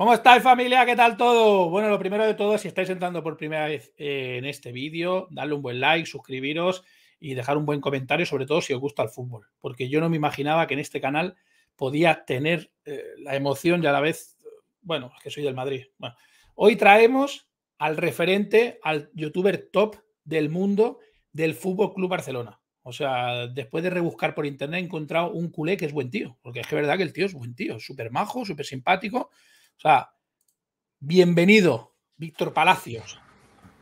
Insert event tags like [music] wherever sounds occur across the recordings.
¿Cómo estáis familia? ¿Qué tal todo? Bueno, lo primero de todo, si estáis entrando por primera vez eh, en este vídeo, darle un buen like, suscribiros y dejar un buen comentario, sobre todo si os gusta el fútbol, porque yo no me imaginaba que en este canal podía tener eh, la emoción y a la vez, bueno, que soy del Madrid. hoy traemos al referente, al youtuber top del mundo del Fútbol Club Barcelona. O sea, después de rebuscar por internet he encontrado un culé que es buen tío, porque es que es verdad que el tío es buen tío, súper majo, súper simpático o sea, bienvenido, Víctor Palacios.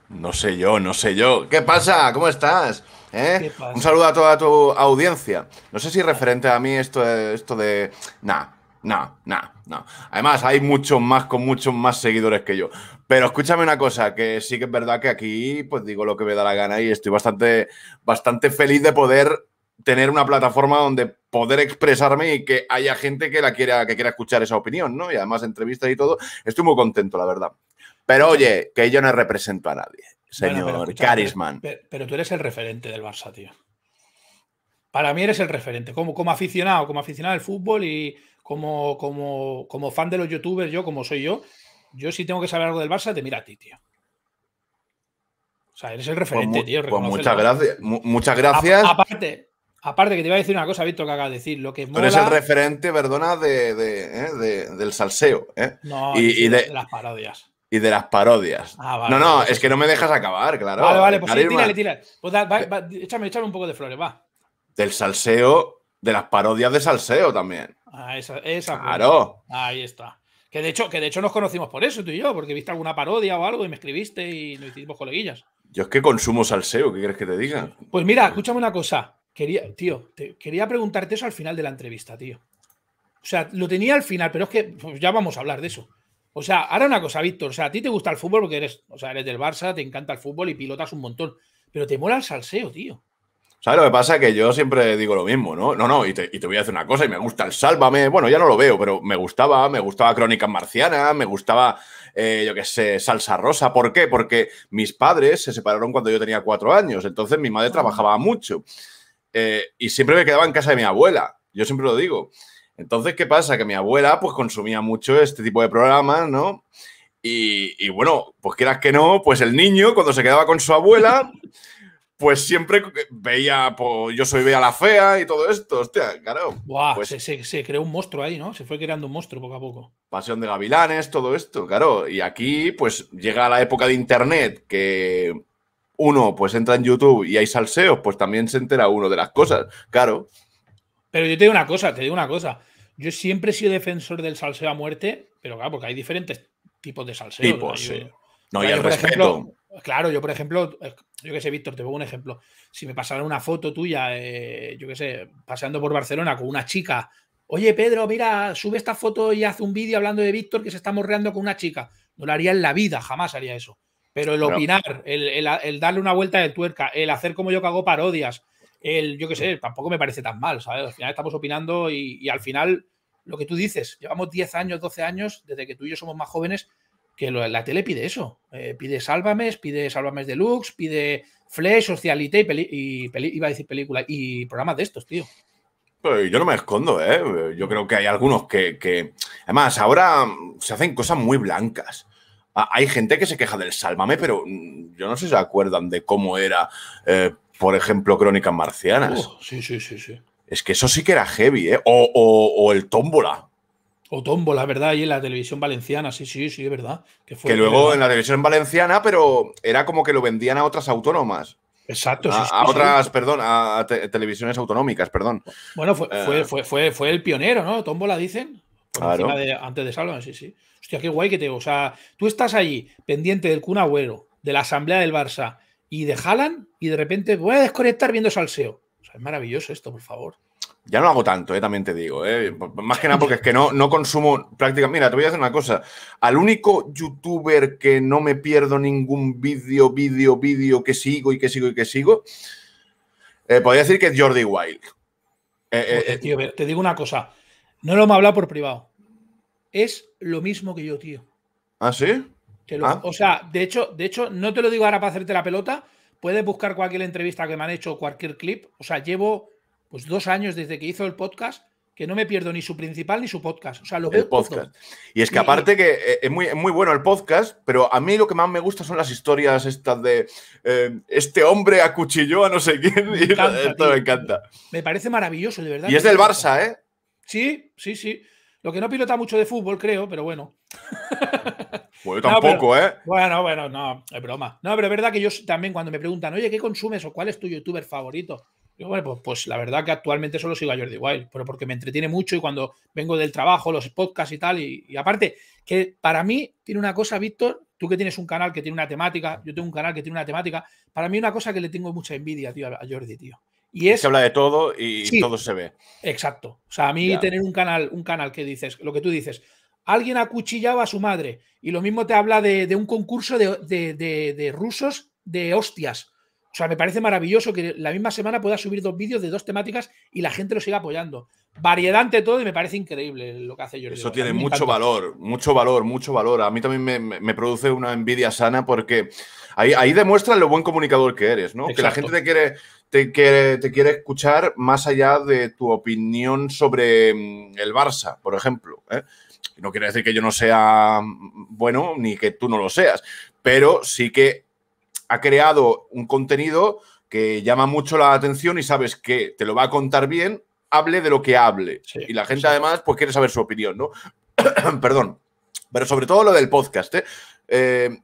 No sé yo, no sé yo. ¿Qué pasa? ¿Cómo estás? ¿Eh? Un saludo a toda tu audiencia. No sé si referente a mí esto, esto de... Nah, nah, nah, nah. Además, hay muchos más con muchos más seguidores que yo. Pero escúchame una cosa, que sí que es verdad que aquí pues digo lo que me da la gana y estoy bastante, bastante feliz de poder tener una plataforma donde poder expresarme y que haya gente que la quiera, que quiera escuchar esa opinión, ¿no? Y además entrevistas y todo. Estoy muy contento, la verdad. Pero oye, que yo no represento a nadie, señor pero, Carisman. Pero, tú eres el referente del Barça, tío. Para mí eres el referente, como, como aficionado, como aficionado al fútbol y como, como, fan de los youtubers, yo como soy yo, yo si tengo que saber algo del Barça, te mira a ti, tío. O sea, eres el referente, pues tío. Pues muchas gracias. Muchas gracias. aparte, Aparte que te iba a decir una cosa, Víctor, que haga decir. Lo que mola... Pero eres el referente, perdona, eh, del salseo. Eh. y, de... las parodias. Y de las parodias. Ah, no, no, es que no me dejas acabar, claro. Vale, vale, pues tírale, tírale. Pues échame, un poco de flores, va. Del salseo, de las parodias de salseo también. Ah, esa, esa. Claro. Ahí está. Que de, hecho, que de hecho nos conocimos por eso, tú y yo, porque viste alguna parodia o algo y me escribiste y nos hicimos coleguillas. Yo es que consumo salseo, ¿qué quieres que te diga? Pues mira, escúchame una cosa. Quería, tío, quería preguntarte eso al final de la entrevista, tío. O sea, lo tenía al final, pero es que pues, ya vamos a hablar de eso. O sea, ahora una cosa, Víctor. O sea, a ti te gusta el fútbol porque eres, o sea, eres del Barça, te encanta el fútbol y pilotas un montón. Pero te mola el salseo, tío. ¿Sabes lo que pasa? Que yo siempre digo lo mismo, ¿no? No, no, y te, voy a hacer una cosa, y me gusta el Sálvame. Bueno, ya no lo veo, pero me gustaba, me gustaba Crónicas Marcianas, me gustaba, eh, yo qué sé, Salsa Rosa. ¿Por qué? Porque mis padres se separaron cuando yo tenía cuatro años, entonces mi madre trabajaba mucho. Eh, y siempre me quedaba en casa de mi abuela, yo siempre lo digo. Entonces, ¿qué pasa? Que mi abuela pues consumía mucho este tipo de programas, ¿no? Y, bueno, pues quieras que no, pues el niño cuando se quedaba con su abuela, [laughs] pues siempre veía, pues yo soy bella la Fea y todo esto, hostia, claro. pues, se, se, creó un monstruo ahí, ¿no? Se fue creando un monstruo poco a poco. Pasión de gavilanes, todo esto, claro. Y aquí, pues llega la época de Internet que uno pues entra en YouTube y hay salseos, pues también se entera uno de las cosas, claro. Pero yo te digo una cosa, te digo una cosa. Yo siempre he sido defensor del salseo a muerte, pero claro, porque hay diferentes tipos de salseo. no, y el respeto. claro, yo por ejemplo, yo que sé, Víctor, te pongo un ejemplo. Si me pasara una foto tuya, eh, yo que sé, paseando por Barcelona con una chica, oye Pedro, mira, sube esta foto y haz un vídeo hablando de Víctor que se está morreando con una chica. No lo haría en la vida, jamás haría eso. Pero el opinar, El, darle una vuelta de tuerca, el hacer como yo cago parodias, el yo qué sé, tampoco me parece tan mal, ¿sabes? Al final estamos opinando y, al final lo que tú dices, llevamos 10 años, 12 años, desde que tú y yo somos más jóvenes, que la tele pide eso. Eh, pide Sálvames, pide Sálvames Deluxe, pide Flash, Socialite y, iba a decir película y programas de estos, tío. Pues yo no me escondo, ¿eh? Yo creo que hay algunos que, Además, ahora se hacen cosas muy blancas. Ah, hay gente que se queja del sálvame, pero mm, yo no sé si se acuerdan de cómo era, eh, por ejemplo, Crónicas Marcianas. sí, sí, sí, sí. Es que eso sí que era heavy, ¿eh? O, el tómbola. O tómbola, ¿verdad? Y en la televisión valenciana, sí, sí, sí, es verdad. Que, luego en la televisión valenciana, pero era como que lo vendían a otras autónomas. Exacto. A, sí, a otras, perdón, a televisiones autonómicas, perdón. Bueno, eh. fue, fue, el pionero, ¿no? Tómbola, dicen. Por de, antes de Sálvame, sí, sí. Hostia, qué guay que te. O sea, tú estás allí, pendiente del cuna Agüero, de la asamblea del Barça y de jalan y de repente voy a desconectar viendo salseo. O sea, es maravilloso esto, por favor. Ya no lo hago tanto, eh, también te digo. Eh. Más que nada porque es que no, no consumo prácticamente. Mira, te voy a hacer una cosa. Al único youtuber que no me pierdo ningún vídeo, vídeo, vídeo que sigo y que sigo y que sigo, eh, podría decir que es Jordi Wild. tío, te digo una cosa. No lo hemos hablado por privado es lo mismo que yo, tío. ¿Ah, sí? Ah. O sea, de hecho, de hecho, no te lo digo ahora para hacerte la pelota. Puedes buscar cualquier entrevista que me han hecho, cualquier clip. O sea, llevo pues dos años desde que hizo el podcast que no me pierdo ni su principal ni su podcast. O sea, lo el podcast. Y es que aparte que eh, es muy, muy bueno el podcast, pero a mí lo que más me gusta son las historias estas de eh, este hombre acuchilló a no sé quién. y esto me encanta. Me parece maravilloso, de verdad. Y es del Barça, ¿eh? Sí, sí, sí. Lo que no pilota mucho de fútbol, creo, pero bueno. [laughs] Pues tampoco, ¿eh? Bueno, bueno, no, es broma. No, pero es verdad que yo también cuando me preguntan, oye, ¿qué consumes o cuál es tu youtuber favorito? Yo, bueno, pues, pues, la verdad que actualmente solo sigo a Jordi Wild, pero porque me entretiene mucho y cuando vengo del trabajo, los podcasts y tal, y, y aparte, que para mí tiene una cosa, Víctor, tú que tienes un canal que tiene una temática, yo tengo un canal que tiene una temática, para mí una cosa que le tengo mucha envidia, tío, a Jordi, tío. Y es, se habla de todo y todo se ve. Exacto. O sea, a mí tener un canal, un canal que dices, lo que tú dices, alguien acuchillaba a su madre y lo mismo te habla de, de un concurso de, de, de, rusos de hostias. O sea, me parece maravilloso que la misma semana pueda subir dos vídeos de dos temáticas y la gente lo siga apoyando. Variedad ante todo y me parece increíble lo que hace Jordi. Eso tiene mucho valor, mucho valor, mucho valor. A mí también me, produce una envidia sana porque ahí, ahí lo buen comunicador que eres, ¿no? Que la gente te quiere te quiere, te quiere escuchar más allá de tu opinión sobre mm, el Barça, por ejemplo. ¿eh? No quiere decir que yo no sea mm, bueno ni que tú no lo seas, pero sí que ha creado un contenido que llama mucho la atención y sabes que te lo va a contar bien, hable de lo que hable. y la gente además pues quiere saber su opinión, ¿no? [clears throat] Perdón. Pero sobre todo lo del podcast, ¿eh? eh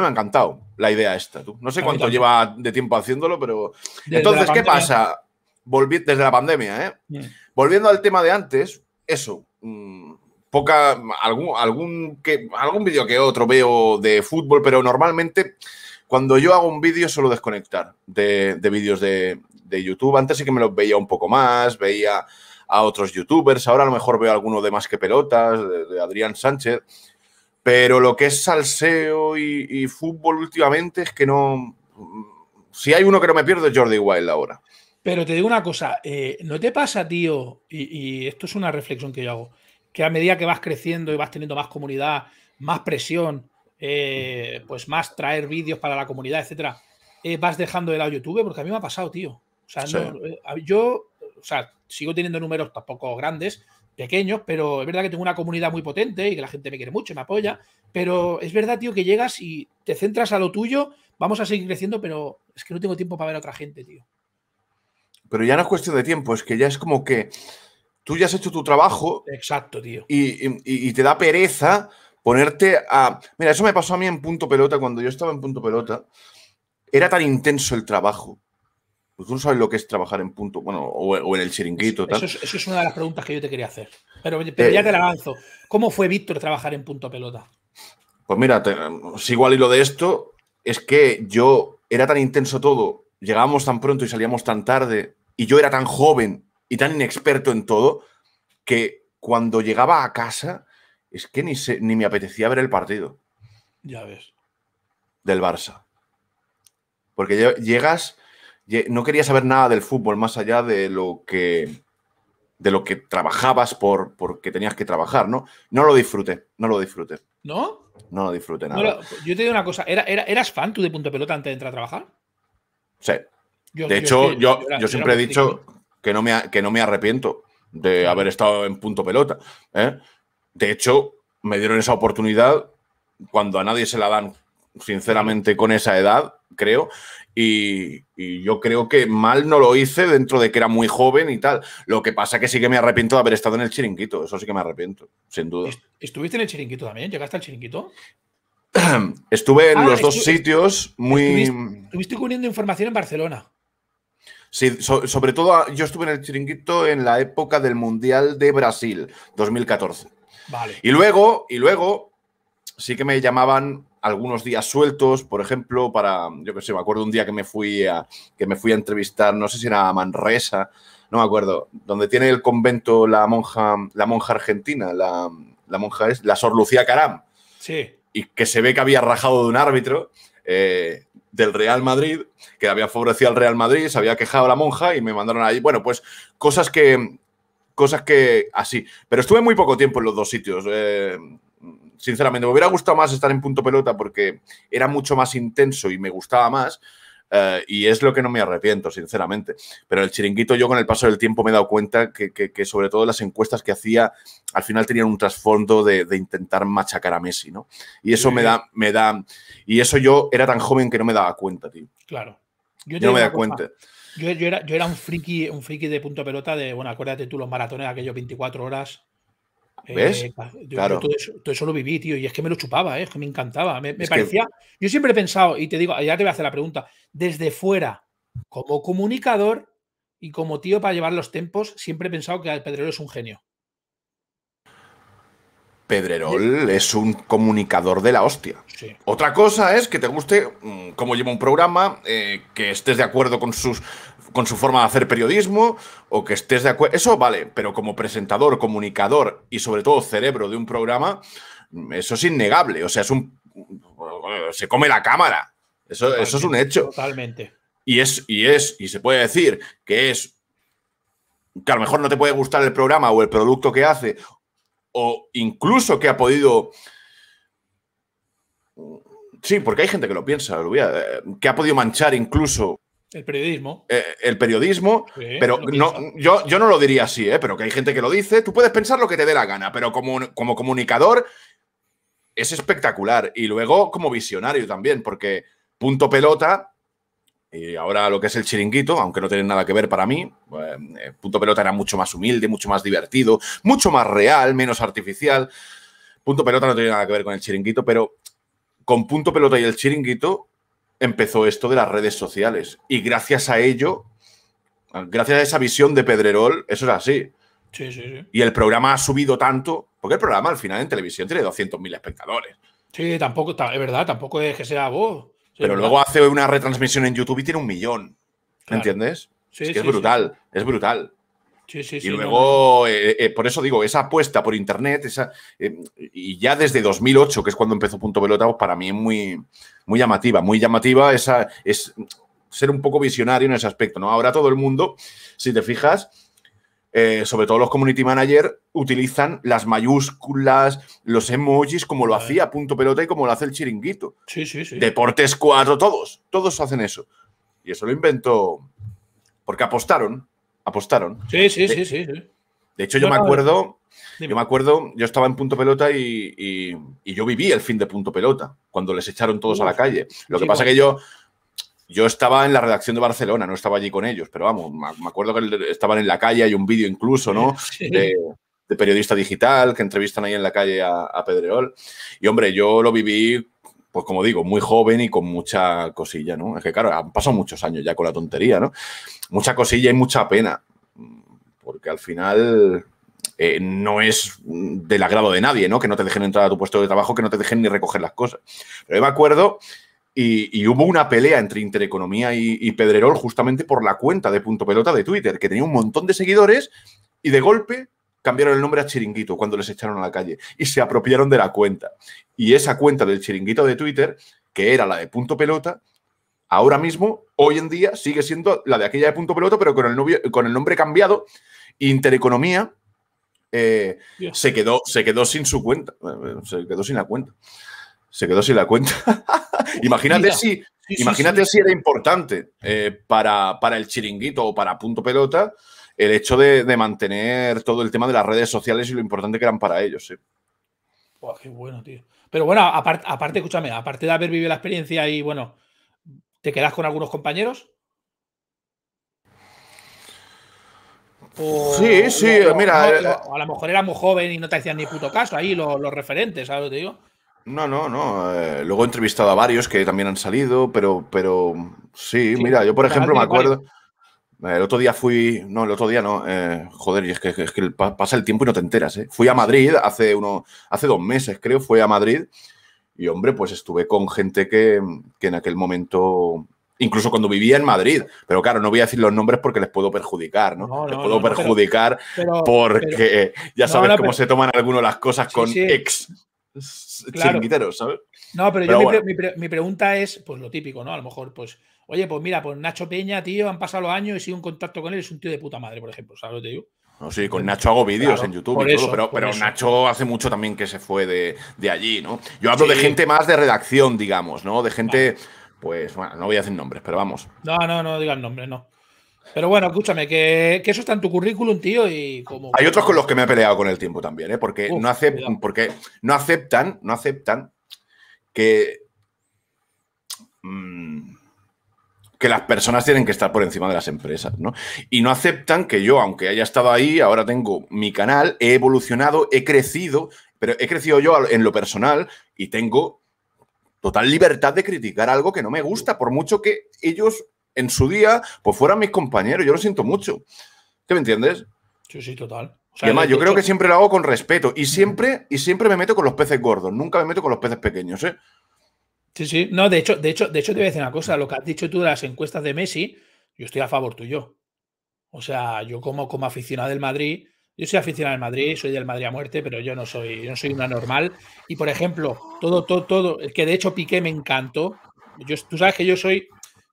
me ha encantado la idea esta. Tú. No sé cuánto lleva de tiempo haciéndolo, pero... Entonces, ¿qué pasa? Desde la pandemia, ¿eh? Volviendo al tema de antes, eso. Mm, poca... Algún, algún, que, algún vídeo que otro veo de fútbol, pero normalmente cuando yo hago un vídeo suelo desconectar de, vídeos de, de YouTube. Antes sí que me los veía un poco más, veía a otros youtubers. Ahora a lo mejor veo alguno de más que pelotas, de, Adrián Sánchez. Pero lo que es salseo y, fútbol últimamente es que no. Si hay uno que no me pierdo es Jordi Wild ahora. Pero te digo una cosa, eh, ¿no te pasa, tío? Y, esto es una reflexión que yo hago, que a medida que vas creciendo y vas teniendo más comunidad, más presión, eh, pues más traer vídeos para la comunidad, etcétera, eh, vas dejando de lado YouTube, porque a mí me ha pasado, tío. O sea, yo, sigo teniendo números tampoco grandes, pequeños, pero es verdad que tengo una comunidad muy potente y que la gente me quiere mucho, me apoya, pero es verdad, tío, que llegas y te centras a lo tuyo, vamos a seguir creciendo, pero es que no tengo tiempo para ver a otra gente, tío. Pero ya no es cuestión de tiempo, es que ya es como que tú ya has hecho tu trabajo. Exacto, tío. Y, y te da pereza ponerte a... Mira, eso me pasó a mí en punto pelota, cuando yo estaba en punto pelota, era tan intenso el trabajo pues no sabes lo que es trabajar en punto? Bueno, o, en el chiringuito. Tal. Eso, es, una de las preguntas que yo te quería hacer. Pero, ya eh, te la lanzo. ¿Cómo fue Víctor trabajar en punto a pelota? Pues mira, si igual y hilo de esto. Es que yo era tan intenso todo, llegábamos tan pronto y salíamos tan tarde, y yo era tan joven y tan inexperto en todo, que cuando llegaba a casa, es que ni, se, ni me apetecía ver el partido. Ya ves. Del Barça. Porque llegas no quería saber nada del fútbol más allá de lo que de lo que trabajabas por porque tenías que trabajar, ¿no? No lo disfruté, no lo disfruté. ¿No? No lo disfruté nada. yo te digo una cosa, ¿era, eras fan tú de punto pelota antes de entrar a trabajar? Sí. de hecho, yo, yo siempre he dicho que no, me, que no me arrepiento de haber estado en punto pelota. ¿eh? De hecho, me dieron esa oportunidad cuando a nadie se la dan sinceramente, con esa edad, creo. Y, yo creo que mal no lo hice dentro de que era muy joven y tal. Lo que pasa que sí que me arrepiento de haber estado en el chiringuito. Eso sí que me arrepiento, sin duda. ¿Estuviste en el chiringuito también? ¿Llegaste al chiringuito? [clears throat] Estuve en ah, los dos sitios muy. Estuviste, cubriendo información en Barcelona. Sí, sobre todo ah, yo estuve en el chiringuito en la época del Mundial de Brasil, 2014. Vale. Y luego, y luego, sí que me llamaban algunos días sueltos, por ejemplo, para, yo qué sé, me acuerdo un día que me fui a, que me fui a entrevistar, no sé si era a Manresa, no me acuerdo, donde tiene el convento la monja, la monja argentina, la, monja es, la Sor Lucía Caram. Sí. Y que se ve que había rajado de un árbitro eh, del Real Madrid, que había favorecido al Real Madrid, se había quejado la monja y me mandaron allí. Bueno, pues cosas que, cosas que así. Pero estuve muy poco tiempo en los dos sitios. Eh, sinceramente, me hubiera gustado más estar en punto pelota porque era mucho más intenso y me gustaba más. Eh, y es lo que no me arrepiento, sinceramente. Pero el chiringuito, yo con el paso del tiempo me he dado cuenta que, sobre todo las encuestas que hacía al final tenían un trasfondo de, intentar machacar a Messi, ¿no? Y eso me da, me da. Y eso yo era tan joven que no me daba cuenta, tío. Claro. Yo, no me daba cuenta. Yo, era, un friki, un friki de punto pelota de, bueno, acuérdate tú los maratones de aquellos 24 horas ¿Ves? Eh, yo, claro. todo, eso, lo viví, tío, y es que me lo chupaba, eh, es que me encantaba. Me, parecía. Yo siempre he pensado, y te digo, ya te voy a hacer la pregunta, desde fuera, como comunicador y como tío para llevar los tempos, siempre he pensado que Pedrero es un genio. Pedrerol es un comunicador de la hostia. Otra cosa es que te guste mm, cómo lleva un programa, eh, que estés de acuerdo con, con su forma de hacer periodismo, o que estés de acuerdo... Eso vale, pero como presentador, comunicador y sobre todo cerebro de un programa, mm, eso es innegable. O sea, es un... Mm, se come la cámara. Eso, es un hecho. Totalmente. Y es, y es, y se puede decir que es que a lo mejor no te puede gustar el programa o el producto que hace o incluso que ha podido... Sí, porque hay gente que lo piensa, eh, que ha podido manchar incluso... El periodismo. Eh, el periodismo, pero no, yo, yo, no lo diría así, eh, pero que hay gente que lo dice. Tú puedes pensar lo que te dé la gana, pero como, como comunicador es espectacular. Y luego como visionario también, porque punto pelota y ahora lo que es el chiringuito, aunque no tiene nada que ver para mí, pues, eh, punto pelota era mucho más humilde, mucho más divertido, mucho más real, menos artificial. Punto pelota no tenía nada que ver con el chiringuito, pero con punto pelota y el chiringuito empezó esto de las redes sociales. Y gracias a ello, gracias a esa visión de Pedrerol, eso es así. Sí, sí, sí. Y el programa ha subido tanto, porque el programa al final en televisión tiene 200.000 espectadores. Sí, tampoco, es verdad, tampoco es que sea vos pero luego hace una retransmisión en YouTube y tiene un millón. ¿Me ¿Entiendes? es es brutal, sí. es brutal. y luego, eh, eh, por eso digo, esa apuesta por Internet, esa, eh, y ya desde 2008, que es cuando empezó Punto Pelota, pues para mí es muy, muy llamativa, muy llamativa esa, es ser un poco visionario en ese aspecto. ¿no? Ahora todo el mundo, si te fijas, eh, sobre todo los community manager, utilizan las mayúsculas, los emojis, como lo hacía Punto Pelota y como lo hace el chiringuito. Sí, sí, sí. Deportes 4, todos, todos hacen eso. Y eso lo inventó porque apostaron, apostaron. Sí, sí, sí, sí, De hecho, yo me acuerdo, yo me acuerdo, yo estaba en Punto Pelota y, yo viví el fin de Punto Pelota, cuando les echaron todos a la calle. Lo que pasa pues. que yo yo estaba en la redacción de Barcelona, no estaba allí con ellos, pero vamos, me acuerdo que estaban en la calle, hay un vídeo incluso, ¿no? De, periodista digital que entrevistan ahí en la calle a, Pedreol. Y hombre, yo lo viví, pues como digo, muy joven y con mucha cosilla, ¿no? Es que claro, han pasado muchos años ya con la tontería, ¿no? Mucha cosilla y mucha pena, porque al final eh, no es del agrado de nadie, ¿no? Que no te dejen entrar a tu puesto de trabajo, que no te dejen ni recoger las cosas. Pero yo me acuerdo y, hubo una pelea entre Intereconomía y, Pedrerol justamente por la cuenta de Punto Pelota de Twitter, que tenía un montón de seguidores y de golpe cambiaron el nombre a Chiringuito cuando les echaron a la calle y se apropiaron de la cuenta. Y esa cuenta del Chiringuito de Twitter, que era la de Punto Pelota, ahora mismo, hoy en día, sigue siendo la de aquella de Punto Pelota, pero con el, con el nombre cambiado, Intereconomía. Eh, se, quedó, se quedó sin su cuenta, eh, se quedó sin la cuenta se quedó sin la cuenta. [laughs] imagínate si, imagínate si era importante eh, para, para, el chiringuito o para punto pelota el hecho de, mantener todo el tema de las redes sociales y lo importante que eran para ellos. qué bueno, tío. Pero bueno, aparte, escúchame, aparte de haber vivido la experiencia y bueno, ¿te quedas con algunos compañeros? sí, sí, mira. Eh, a lo mejor era muy joven y no te hacían ni puto caso ahí los, los referentes, ¿sabes lo que te digo? No, no, no. Eh, luego he entrevistado a varios que también han salido, pero, pero sí, mira, yo por ejemplo me acuerdo. Eh, el otro día fui, no, el otro día no, eh, joder, y es que, es pasa el tiempo y no te enteras, Fui a Madrid hace, uno, hace dos meses, creo, fui a Madrid y, hombre, pues estuve con gente que, en aquel momento, incluso cuando vivía en Madrid, pero claro, no voy a decir los nombres porque les puedo perjudicar, ¿no? les puedo perjudicar porque ya sabes cómo se toman algunos las cosas con ex claro. ¿sabes? No, pero, yo mi, pregunta es, pues lo típico, ¿no? A lo mejor, pues, oye, pues mira, pues Nacho Peña, tío, han pasado los años y sigo un contacto con él, es un tío de puta madre, por ejemplo, ¿sabes lo que digo? No, sí, con Nacho hago vídeos en YouTube y todo, pero, Nacho hace mucho también que se fue de, allí, ¿no? Yo hablo de gente más de redacción, digamos, ¿no? De gente, pues, bueno, no voy a hacer nombres, pero vamos. No, no, no digas nombres, no. Pero bueno, escúchame, que, eso está en tu currículum, tío, y como. Hay otros con los que me he peleado con el tiempo también, ¿eh? Porque, no, aceptan, porque no aceptan, no aceptan que. Mm, que las personas tienen que estar por encima de las empresas, ¿no? Y no aceptan que yo, aunque haya estado ahí, ahora tengo mi canal, he evolucionado, he crecido, pero he crecido yo en lo personal y tengo total libertad de criticar algo que no me gusta, por mucho que ellos en su día, pues fueran mis compañeros. Yo lo siento mucho. ¿Qué me entiendes? Sí, sí, total. además, yo creo que siempre lo hago con respeto y siempre, y siempre me meto con los peces gordos, nunca me meto con los peces pequeños, ¿eh? Sí, sí. No, de hecho, de hecho, de hecho, te voy a decir una cosa. Lo que has dicho tú de las encuestas de Messi, yo estoy a favor tuyo. O sea, yo como, como aficionado del Madrid, yo soy aficionado del Madrid, soy del Madrid a muerte, pero yo no soy, no soy una normal. Y por ejemplo, todo, todo, todo, que de hecho Piqué me encantó. tú sabes que yo soy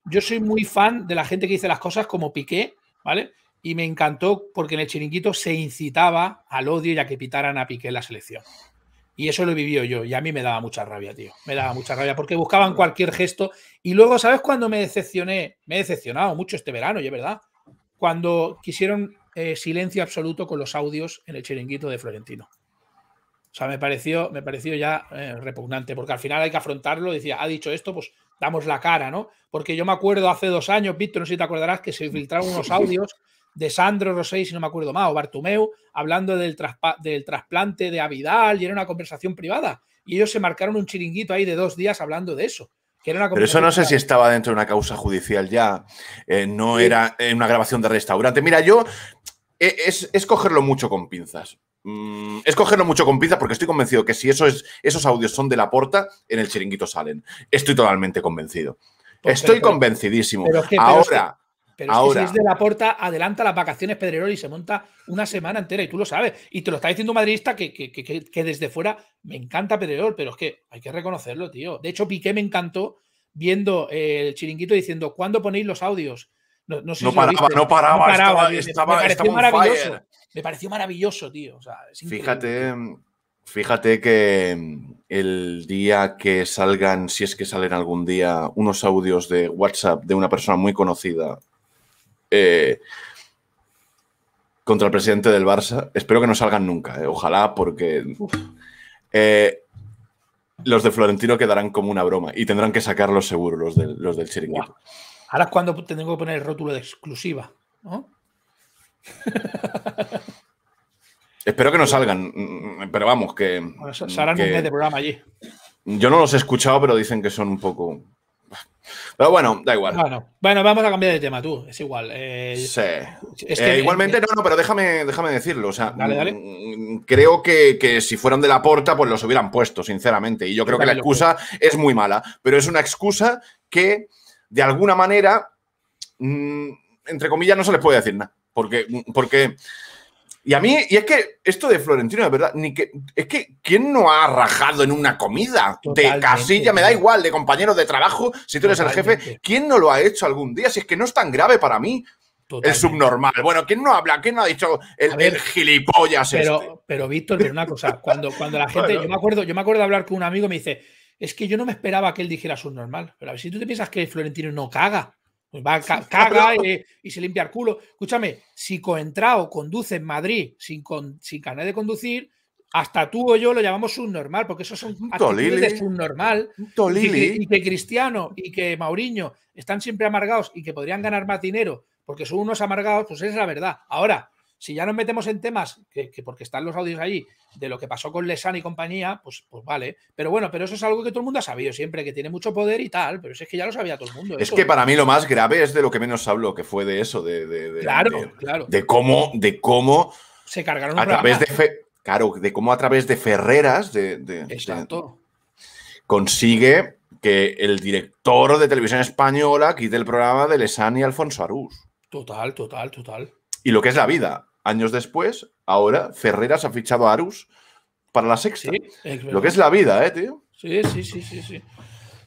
yo soy muy fan de la gente que dice las cosas como Piqué, ¿vale? Y me encantó porque en el chiringuito se incitaba al odio y a que pitaran a Piqué la selección. Y eso lo vivió yo y a mí me daba mucha rabia, tío. Me daba mucha rabia porque buscaban cualquier gesto. Y luego, ¿sabes cuándo me decepcioné? Me he decepcionado mucho este verano, y es verdad. Cuando quisieron eh, silencio absoluto con los audios en el chiringuito de Florentino. O sea, me pareció, me pareció ya eh, repugnante, porque al final hay que afrontarlo. Decía, ha dicho esto, pues damos la cara, ¿no? Porque yo me acuerdo hace dos años, Víctor, no sé si te acordarás, que se filtraron unos [laughs] audios de Sandro Rosell, si no me acuerdo más, o Bartumeu, hablando del, trasplante de Avidal y era una conversación privada. Y ellos se marcaron un chiringuito ahí de dos días hablando de eso. Pero eso no sé si estaba dentro de una causa judicial ya, eh, no era era eh, una grabación de restaurante. Mira, yo eh, es cogerlo mucho con pinzas. Mm, es cogerlo mucho con pizza porque estoy convencido que si eso esos audios son de la porta, en el chiringuito salen. Estoy totalmente convencido. estoy convencidísimo. Pero Ahora. Pero si es de la porta, adelanta las vacaciones Pedrerol y se monta una semana entera, y tú lo sabes. Y te lo está diciendo un madridista que, que, desde fuera me encanta Pedrerol, pero es que hay que reconocerlo, tío. De hecho, Piqué me encantó viendo eh, el chiringuito diciendo: ¿Cuándo ponéis los audios? No, paraba, no, paraba, me, pareció maravilloso. Me pareció maravilloso, tío. fíjate, fíjate que mm, el día que salgan, si es que salen algún día, unos audios de WhatsApp de una persona muy conocida eh, contra el presidente del Barça, espero que no salgan nunca, eh, ojalá, porque eh, los de Florentino quedarán como una broma y tendrán que sacarlos seguro, los, de, los del chiringuito. Ahora es cuando tengo que poner el rótulo de exclusiva, ¿no? [laughs] Espero que no salgan, pero vamos, que. Bueno, un mes de programa allí. Yo no los he escuchado, pero dicen que son un poco. Pero bueno, da igual. Bueno, vamos a cambiar de tema, tú. Es igual. Eh, sí. Eh, igualmente, eh, no, no, pero déjame, déjame decirlo. O sea, mm, creo que, que, si fueran de la porta, pues los hubieran puesto, sinceramente. Y yo creo que la excusa es muy mala, pero es una excusa que de alguna manera, mm, entre comillas, no se les puede decir nada. Porque, mm, porque. Y a mí, y es que esto de Florentino, de verdad, ni que. Es que, ¿quién no ha rajado en una comida? de casilla, me da igual, de compañeros de trabajo, si tú eres el jefe, ¿quién no lo ha hecho algún día? Si es que no es tan grave para mí. Es subnormal. Bueno, ¿quién no habla? ¿Quién no ha dicho el, gilipollas pero, este? Pero, Víctor, una cosa, cuando, cuando la [laughs] gente. Yo me acuerdo, yo me acuerdo de hablar con un amigo y me dice es que yo no me esperaba que él dijera subnormal. Pero a ver, si tú te piensas que Florentino no caga, pues va, [laughs] caga y, se limpia el culo. Escúchame, si Coentrao conduce en Madrid sin, con, sin de conducir, hasta tú o yo lo llamamos subnormal, porque eso son un de subnormal. Y y que, Cristiano y que Mauriño están siempre amargados y que podrían ganar más dinero porque son unos amargados, pues es la verdad. Ahora, si ya nos metemos en temas, que, porque están los audios allí, de lo que pasó con Lesan y compañía, pues, pues vale. Pero bueno, pero eso es algo que todo el mundo ha sabido siempre, que tiene mucho poder y tal, pero es que ya lo sabía todo el mundo. Es que para mí lo más grave es de lo que menos hablo, que fue de eso, de, de, cómo, de cómo se cargaron a través de claro, de cómo a través de Ferreras de, Exacto. consigue que el director de televisión española quite el programa de Lesani y Alfonso Arús. Total, total, total. Y lo que es la vida años después, ahora Ferreras ha fichado a Arus para la sexta. lo que es la vida, ¿eh, tío? Sí, sí, sí, sí, sí.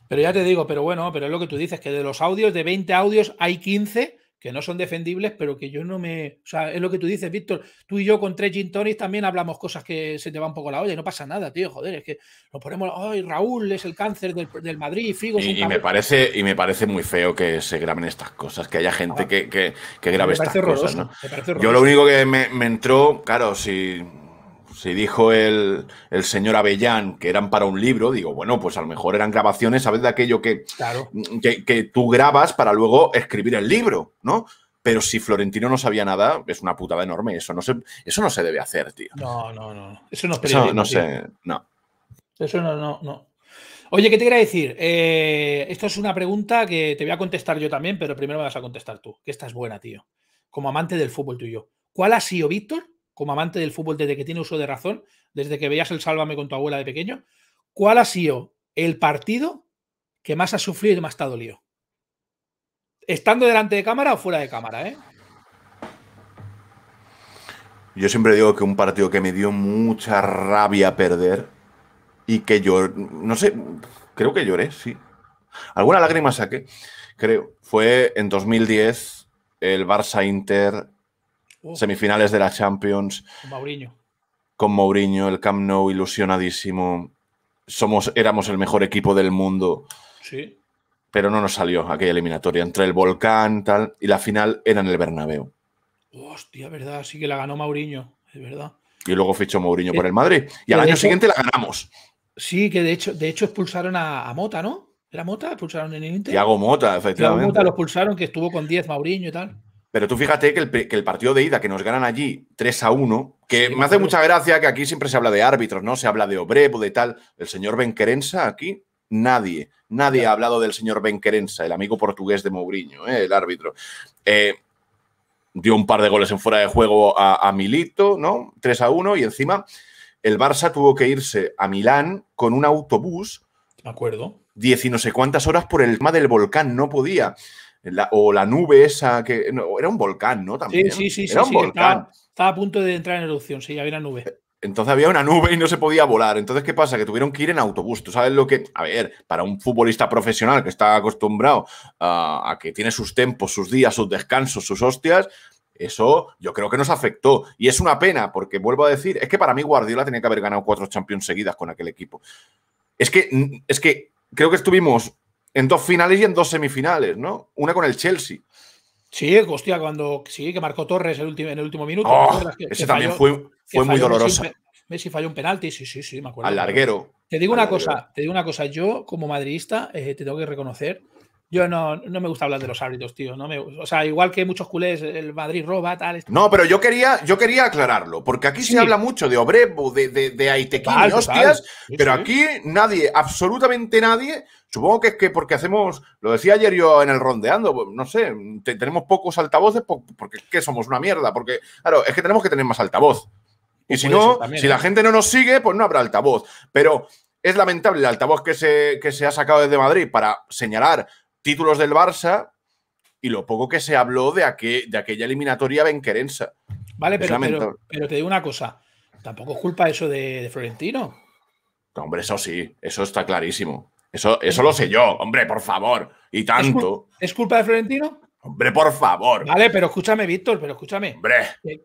Pero ya te digo, pero bueno, pero es lo que tú dices, que de los audios, de 20 audios hay 15 que no son defendibles, pero que yo no me. O sea, es lo que tú dices, Víctor. Tú y yo con tres gin también hablamos cosas que se te va un poco la olla y no pasa nada, tío. Joder, es que nos ponemos. ¡Ay, Raúl es el cáncer del, Madrid! y, me parece, y me parece muy feo que se graben estas cosas, que haya gente que, que, grabe estas cosas, ¿no? Yo lo único que me entró, claro, si si dijo el, señor Avellán que eran para un libro, digo, bueno, pues a lo mejor eran grabaciones, a ¿sabes? De aquello que, que, tú grabas para luego escribir el libro, ¿no? Pero si Florentino no sabía nada, es una putada enorme. Eso no se, eso no se debe hacer, tío. No, no, no. Eso no es no, sé, Eso no, no, no. Oye, ¿qué te quería decir? Eh, esto es una pregunta que te voy a contestar yo también, pero primero me vas a contestar tú, que estás buena, tío. Como amante del fútbol tuyo. ¿Cuál ha sido, Víctor, como amante del fútbol desde que tiene uso de razón, desde que veías el Sálvame con tu abuela de pequeño, ¿cuál ha sido el partido que más ha sufrido y más te ha dolido? ¿Estando delante de cámara o fuera de cámara, eh? Yo siempre digo que un partido que me dio mucha rabia perder y que yo, no sé, creo que lloré, sí. Alguna lágrima saqué, creo. Fue en 2010 el Barça Inter semifinales de la Champions. Con Mourinho. Con Mourinho, el Camp Nou ilusionadísimo. Somos, éramos el mejor equipo del mundo. Sí. Pero no nos salió aquella eliminatoria. Entre el volcán, tal, y la final era en el Bernabéu. Hostia, verdad, sí que la ganó Mourinho, es verdad. Y luego fichó Mourinho por el Madrid. Y al año siguiente la ganamos. Sí, que de hecho, de hecho expulsaron a, Mota, ¿no? ¿Era Mota? Expulsaron en el Inter. Tiago Mota, efectivamente. Mota lo expulsaron, que estuvo con 10 Mourinho y tal. Pero tú fíjate que el, partido de ida que nos ganan allí 3 a 1, que me hace mucha gracia que aquí siempre se habla de árbitros, ¿no? Se habla de Obrevo, de tal. El señor Benquerensa aquí, nadie, nadie ha hablado del señor Benquerensa, el amigo portugués de Mourinho, ¿eh? el árbitro. Eh, dio un par de goles en fuera de juego a, Milito, ¿no? 3 a 1 y encima el Barça tuvo que irse a Milán con un autobús. De acuerdo. Diez y no sé cuántas horas por el tema del volcán, no podía o la nube esa que. era un volcán, ¿no? También. Sí, sí, sí. Era un volcán. Estaba, a punto de entrar en erupción, sí, había una nube. Eh, entonces había una nube y no se podía volar. Entonces, ¿qué pasa? Que tuvieron que ir en autobús. Tú sabes lo que. A ver, para un futbolista profesional que está acostumbrado a, que tiene sus tempos, sus días, sus descansos, sus hostias, eso yo creo que nos afectó. Y es una pena, porque vuelvo a decir, es que para mí Guardiola tenía que haber ganado cuatro Champions seguidas con aquel equipo. Es que, es que creo que estuvimos en dos finales y en dos semifinales, ¿no? Una con el Chelsea. Sí, hostia, cuando sí, que marcó Torres el en el último minuto. Oh, ese también fue, fue muy doloroso. Messi, falló un penalti, sí, sí, sí, me acuerdo. Al larguero. Te digo una cosa, te digo una cosa, yo como madridista eh, te tengo que reconocer yo no, no me gusta hablar de los árbitros, tío. No me, o sea, igual que muchos culés, el Madrid roba, tal. No, pero yo quería, yo quería aclararlo, porque aquí se habla mucho de Obrevo, de, de, hostias, pero aquí nadie, absolutamente nadie, supongo que es que porque hacemos, lo decía ayer yo en el rondeando, pues, no sé, tenemos pocos altavoces porque que somos una mierda, porque, claro, es que tenemos que tener más altavoz. Y si pues no, si la ¿eh? gente no nos sigue, pues no habrá altavoz. Pero es lamentable el altavoz que se, que se ha sacado desde Madrid para señalar títulos del Barça y lo poco que se habló de, de aquella eliminatoria benquerensa. Vale, pero, pero, te digo una cosa. Tampoco es culpa eso de, Florentino. hombre, eso sí, eso está clarísimo. Eso, eso lo sé yo, hombre, por favor. Y tanto. ¿Es, culpa de Florentino? Hombre, por favor. Vale, pero escúchame, Víctor, pero escúchame. Hombre.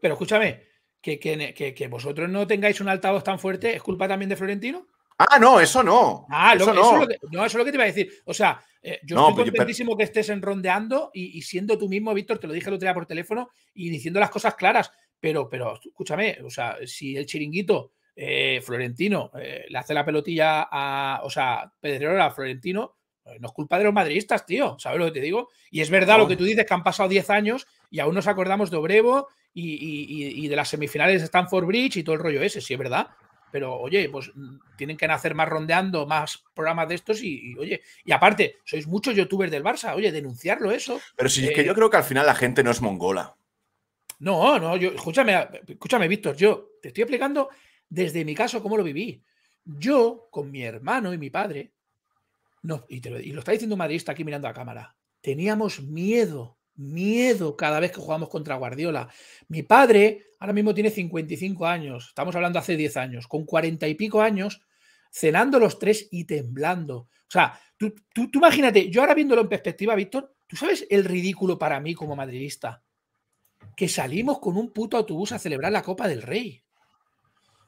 pero escúchame, que, que, que, que, vosotros no tengáis un altavoz tan fuerte, ¿es culpa también de Florentino? Ah, no, eso no. Ah, eso, lo, no. que, no, eso es lo que te iba a decir. O sea, eh, yo estoy pues contentísimo que estés enrondeando y, y siendo tú mismo, Víctor, te lo dije el otro día por teléfono y diciendo las cosas claras. Pero, pero escúchame, o sea, si el chiringuito eh, Florentino eh, le hace la pelotilla a, o sea, Pedrero a Florentino, no es culpa de los madridistas, tío, ¿sabes lo que te digo? Y es verdad lo que tú dices, que han pasado 10 años y aún nos acordamos de Obrevo y, y, de las semifinales de Stanford Bridge y todo el rollo ese, sí, es verdad pero oye, pues mm, tienen que nacer más rondeando, más programas de estos y, oye, y aparte, sois muchos youtubers del Barça, oye, denunciarlo eso. Pero sí, si es que eh, yo creo que al final la gente no es mongola. No, no, yo, escúchame, escúchame, Víctor, yo te estoy explicando desde mi caso cómo lo viví. Yo, con mi hermano y mi padre, no, y, lo, y lo está diciendo un madridista aquí mirando a cámara, teníamos miedo miedo cada vez que jugamos contra Guardiola. Mi padre ahora mismo tiene 55 años, estamos hablando hace 10 años, con 40 y pico años, cenando los tres y temblando. O sea, tú, imagínate, yo ahora viéndolo en perspectiva, Víctor, ¿tú sabes el ridículo para mí como madridista? Que salimos con un puto autobús a celebrar la Copa del Rey.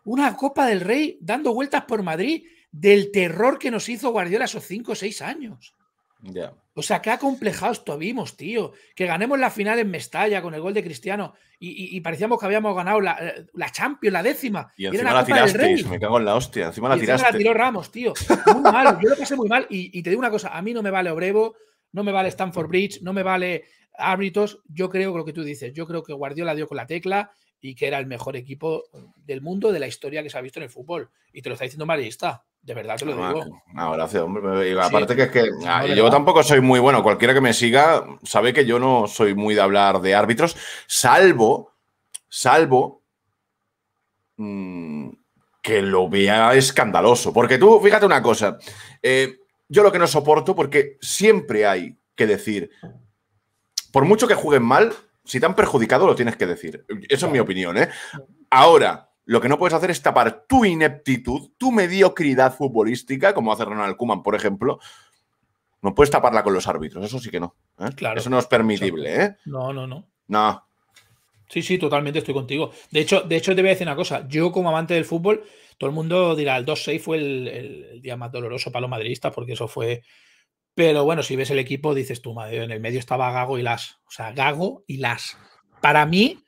Una Copa del Rey dando vueltas por Madrid del terror que nos hizo Guardiola esos 5 o 6 años. Ya. O sea, qué esto, vimos tío. Que ganemos la final en Mestalla con el gol de Cristiano y, parecíamos que habíamos ganado la, eh, la Champions, la décima. Y encima la, tiraste, me cago en la hostia. Encima la tiraste. la tiró Ramos, tío. Muy mal Yo lo pasé muy mal. Y, te digo una cosa, a mí no me vale Obrevo, no me vale Stanford Bridge, no me vale Árbitros. Yo creo que lo que tú dices, yo creo que Guardiola dio con la tecla y que era el mejor equipo del mundo de la historia que se ha visto en el fútbol. Y te lo está diciendo Marista, de verdad te lo digo. No, gracias, hombre. aparte que es que ah, yo tampoco soy muy bueno. Cualquiera que me siga sabe que yo no soy muy de hablar de árbitros, salvo, salvo mm, que lo vea escandaloso. Porque tú, fíjate una cosa, eh, yo lo que no soporto, porque siempre hay que decir, por mucho que jueguen mal, si te han perjudicado, lo tienes que decir. Eso es mi opinión, ¿eh? Ahora, lo que no puedes hacer es tapar tu ineptitud, tu mediocridad futbolística, como hace Ronald Kuman, por ejemplo. No puedes taparla con los árbitros, eso sí que no. ¿eh? Eso no es permitible, ¿eh? No, no, no. No. Sí, sí, totalmente estoy contigo. De hecho, de hecho, te voy a decir una cosa. Yo, como amante del fútbol, todo el mundo dirá, el 2-6 fue el, el, día más doloroso para los madridistas, porque eso fue pero bueno, si ves el equipo, dices tú, madre, en el medio estaba Gago y Las. O sea, Gago y Las. Para mí,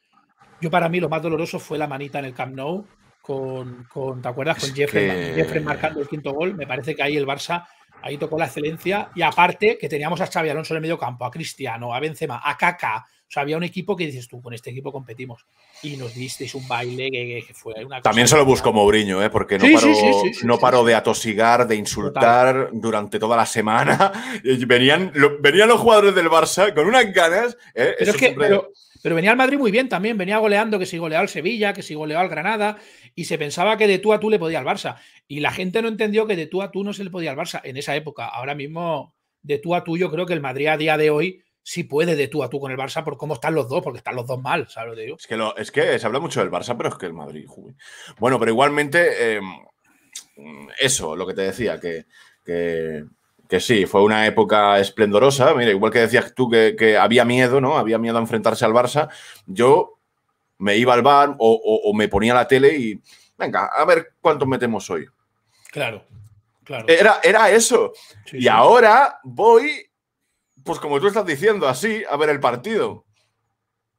yo para mí lo más doloroso fue la manita en el Camp Nou con, ¿te acuerdas? Con Jeffrey, Jeffrey marcando el quinto gol. Me parece que ahí el Barça Ahí tocó la excelencia. Y aparte que teníamos a Xavi Alonso en el medio campo, a Cristiano, a Benzema, a Kaká… O sea, había un equipo que dices tú, con este equipo competimos. Y nos disteis un baile que, fue También se lo buscó Mouriño Mourinho, ¿eh? porque no paró, no de atosigar, de insultar durante toda la semana. [laughs] venían, venían los jugadores del Barça con unas ganas. ¿eh? que, pero venía al Madrid muy bien también, venía goleando, que si goleó al Sevilla, que si goleó al Granada, y se pensaba que de tú a tú le podía al Barça. Y la gente no entendió que de tú a tú no se le podía al Barça en esa época. Ahora mismo, de tú a tú, yo creo que el Madrid a día de hoy sí puede de tú a tú con el Barça por cómo están los dos, porque están los dos mal, ¿sabes lo que Es que, se habla mucho del Barça, pero es que el Madrid... Bueno, pero igualmente, eh, eso, lo que te decía, que, que que sí, fue una época esplendorosa. Mira, igual que decías tú que, había miedo, ¿no? Había miedo a enfrentarse al Barça. Yo me iba al bar o, me ponía la tele y, venga, a ver cuántos metemos hoy. Claro, claro. Era, era eso. y ahora voy, pues como tú estás diciendo, así, a ver el partido.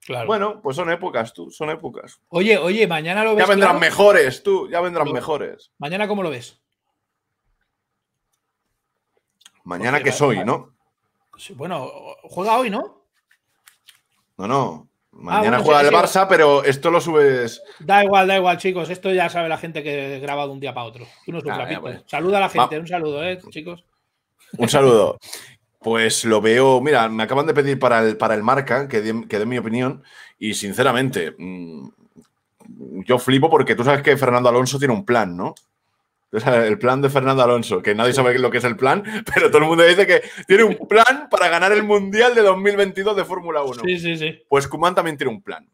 Claro. Bueno, pues son épocas, tú, son épocas. Oye, oye, mañana lo ves. Ya vendrán mejores, tú, ya vendrán mejores. Mañana, ¿cómo lo ves? Mañana que soy, ¿no? Bueno, juega hoy, ¿no? No, no. Ah, Mañana juega el Barça, pero esto lo subes. Da igual, da igual, chicos. Esto ya sabe la gente que graba de un día para otro. Tú no ah, Saluda a la gente, un saludo, ¿eh, chicos? Un saludo. Pues lo veo, mira, me acaban de pedir para el, para el marca que dé mi opinión y sinceramente, mm, yo flipo porque tú sabes que Fernando Alonso tiene un plan, ¿no? el plan de Fernando Alonso, que nadie sabe lo que es el plan, [laughs] pero todo el mundo dice que tiene un plan para ganar el Mundial de 2022 de Fórmula 1. Sí, sí, sí. Pues Kuman también tiene un plan.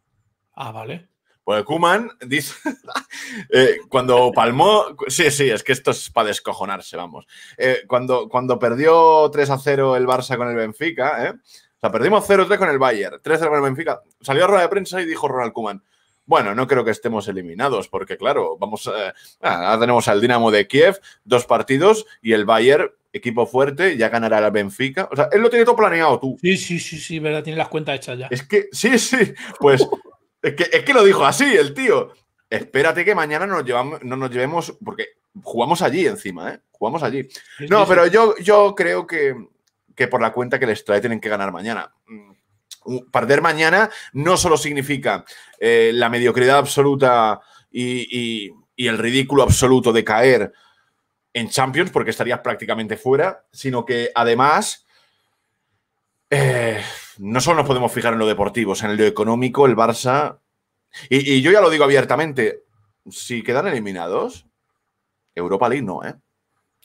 Ah, vale. Pues Kuman dice, [laughs] eh, cuando palmó, sí, sí, es que esto es para descojonarse, vamos. Eh, cuando, cuando perdió 3 a 0 el Barça con el Benfica, ¿eh? perdimos 0-3 con el Bayern, 3-0 con el Benfica, salió a rueda de prensa y dijo Ronald Kuman, bueno, no creo que estemos eliminados, porque claro, vamos, eh, a… Ah, ahora tenemos al Dinamo de Kiev, dos partidos, y el Bayern, equipo fuerte, ya ganará la Benfica. O sea, él lo tiene todo planeado tú. Sí, sí, sí, sí, verdad, tiene las cuentas hechas ya. Es que, sí, sí, pues [laughs] es, que, lo dijo así el tío. Espérate que mañana nos llevamos, no nos llevemos, porque jugamos allí encima, ¿eh? Jugamos allí. No, pero yo, yo creo que, que por la cuenta que les trae tienen que ganar mañana. Perder mañana no solo significa eh, la mediocridad absoluta y, el ridículo absoluto de caer en Champions, porque estarías prácticamente fuera, sino que además eh, no solo nos podemos fijar en lo deportivo, en lo económico, el Barça. Y, yo ya lo digo abiertamente: si quedan eliminados, Europa League no, ¿eh?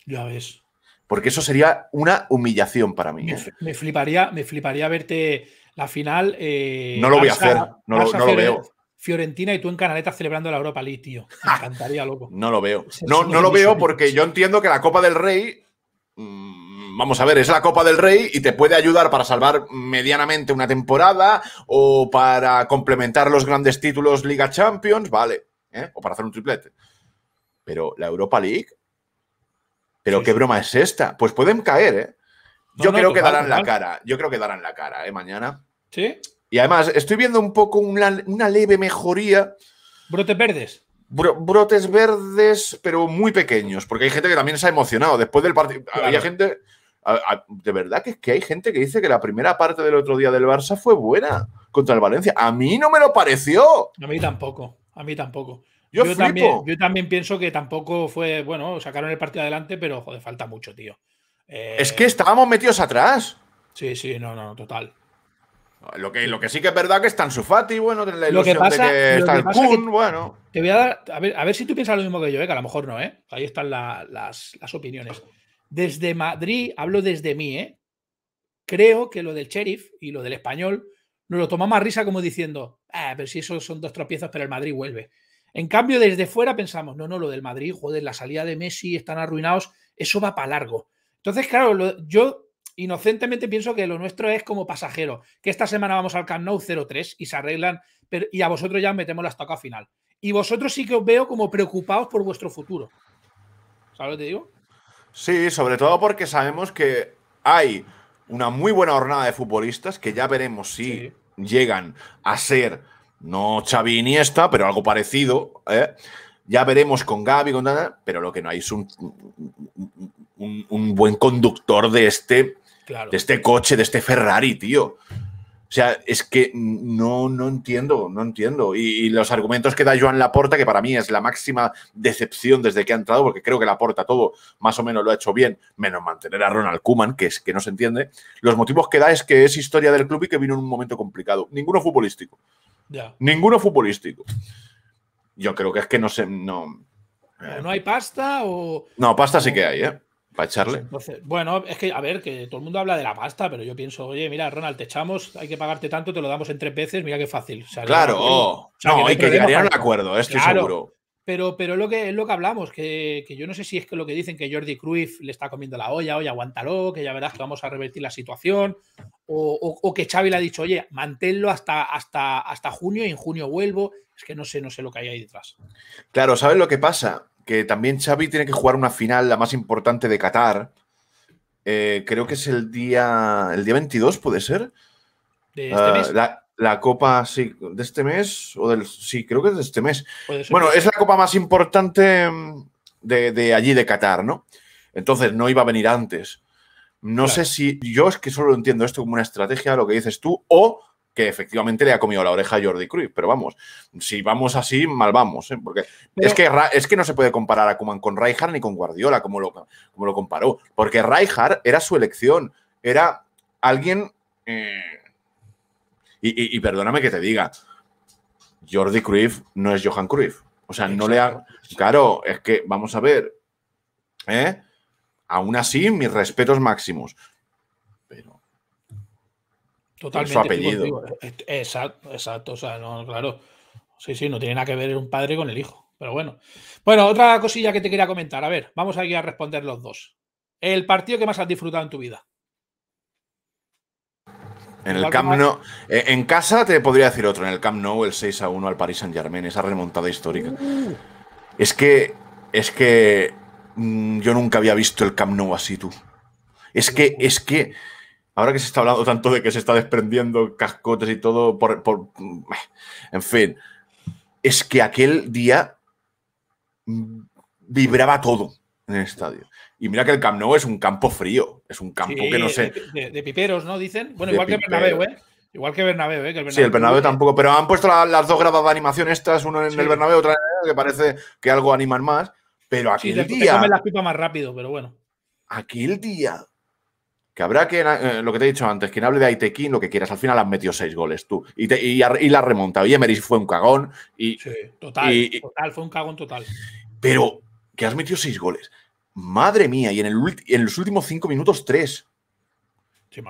Ya ves. Porque eso sería una humillación para mí. ¿eh? Me, fliparía, me fliparía verte la final. Eh, no lo voy a hacer, no, lo, veo. Fiorentina y tú en Canaleta celebrando la Europa League, tío. Me encantaría, loco. [laughs] no lo veo. No, no lo veo porque yo entiendo que la Copa del Rey. Mm, vamos a ver, es la Copa del Rey y te puede ayudar para salvar medianamente una temporada o para complementar los grandes títulos Liga Champions, vale, ¿eh? o para hacer un triplete. Pero la Europa League, ¿pero qué broma es esta? Pues pueden caer, ¿eh? yo creo que darán la cara. Yo creo que darán la cara, ¿eh? Mañana. Sí. Y además, estoy viendo un poco una, leve mejoría. Brotes verdes. brotes verdes, pero muy pequeños, porque hay gente que también se ha emocionado. Después del partido. Hay Había gente. de verdad que es que hay gente que dice que la primera parte del otro día del Barça fue buena contra el Valencia. A mí no me lo pareció. A mí tampoco. A mí tampoco. Yo, también, yo también pienso que tampoco fue. Bueno, sacaron el partido adelante, pero joder, falta mucho, tío. Eh, es que estábamos metidos atrás. Sí, sí, no, no, total. Lo que, lo que sí que es verdad que están en Sufati, bueno, la ilusión de que está el Kun, bueno. Te voy a dar, a ver, si tú piensas lo mismo que yo, eh, que a lo mejor no, ¿eh? Ahí están las, opiniones. Desde Madrid, hablo desde mí, ¿eh? Creo que lo del sheriff y lo del español nos lo tomamos a risa como diciendo, ah, pero si esos son dos tropiezos, pero el Madrid vuelve. En cambio, desde fuera pensamos, no, no, lo del Madrid, joder, la salida de Messi, están arruinados, eso va para largo. Entonces, claro, yo inocentemente pienso que lo nuestro es como pasajero, que esta semana vamos al Camp Nou 03 y se arreglan, pero, y a vosotros ya metemos la estaca final. Y vosotros sí que os veo como preocupados por vuestro futuro. ¿Sabes lo que te digo? Sí, sobre todo porque sabemos que hay una muy buena jornada de futbolistas que ya veremos si llegan a ser, no Xavi esta, pero algo parecido, ¿eh? ya veremos con Gaby, con nada, pero lo que no hay es un, un, buen conductor de este, de este coche, de este Ferrari, tío. O sea, es que no, no entiendo, no entiendo. Y, los argumentos que da Joan Laporta, que para mí es la máxima decepción desde que ha entrado, porque creo que Laporta todo más o menos lo ha hecho bien, menos mantener a Ronald Kuman, que es que no se entiende. Los motivos que da es que es historia del club y que vino en un momento complicado. Ninguno futbolístico. Ninguno futbolístico. Yo creo que es que no se. No, ¿No hay pasta o.? No, pasta sí que hay, ¿eh? ¿Para echarle? bueno, es que, a ver, que todo el mundo habla de la pasta, pero yo pienso, oye, mira, Ronald, te echamos, hay que pagarte tanto, te lo damos en tres veces, mira qué fácil. claro, no, oh, hay que llegar a un acuerdo, estoy seguro. Pero, pero lo que, es lo que hablamos, que, yo no sé si es que lo que dicen que Jordi Cruyff le está comiendo la olla, oye, aguántalo, que ya verás que vamos a revertir la situación, o, o, que Xavi le ha dicho, oye, manténlo hasta, hasta, hasta junio y en junio vuelvo, es que no sé, no sé lo que hay ahí detrás. Claro, ¿sabes lo que pasa? que también Xavi tiene que jugar una final, la más importante de Qatar. Eh, creo que es el día, el día 22, ¿puede ser? ¿De este ah, mes? La, copa, sí, de este mes, o del, sí, creo que es de este mes. Bueno, es la copa más importante mm, de, allí, de Qatar, ¿no? Entonces, no iba a venir antes. No sé si yo es que solo entiendo esto como una estrategia, lo que dices tú, o que efectivamente le ha comido la oreja a Jordi Cruz. Pero vamos, si vamos así, mal vamos, ¿eh? porque es, que, es que no se puede comparar a Kuman con Rijkaard ni con Guardiola, como lo, como lo comparó, porque Rijkaard era su elección, era alguien... Eh, y, perdóname que te diga, Jordi Cruyff no es Johan Cruyff. O sea, no le ha... Claro, es que, vamos a ver, ¿eh? Aún así, mis respetos máximos. Totalmente. su apellido. Exacto, exacto. O sea, no, claro. Sí, sí, no tiene nada que ver un padre con el hijo. Pero bueno. Bueno, otra cosilla que te quería comentar. A ver, vamos aquí a responder los dos. ¿El partido que más has disfrutado en tu vida? En el Camp Nou. Eh, en casa te podría decir otro. En el Camp Nou, el 6 a 1 al Paris Saint Germain. Esa remontada histórica. Uh. Es que. Es que. Mm, yo nunca había visto el Camp Nou así, tú. Es que. Es que Ahora que se está hablando tanto de que se está desprendiendo cascotes y todo, por, por en fin, es que aquel día vibraba todo en el estadio. Y mira que el Camp Nou es un campo frío, es un campo que no sé. De, piperos, ¿no? Dicen. Bueno, igual que, Bernabéu, ¿eh? igual que Bernabeu, ¿eh? sí, el Bernabéu tampoco, pero han puesto las dos grabadas de animación estas, uno en el Bernabéu, otra en el que parece que algo animan más. Pero aquel día. más rápido, pero bueno. Aquel día que habrá que, eh, lo que te he dicho antes, quien hable de Aitekin, lo que quieras, al final has metido seis goles tú. Y, la has remontado. Y Emery fue un cagón. Y, sí, total, fue un cagón total. Pero que has metido seis goles. Madre mía, y en, los últimos cinco minutos, tres.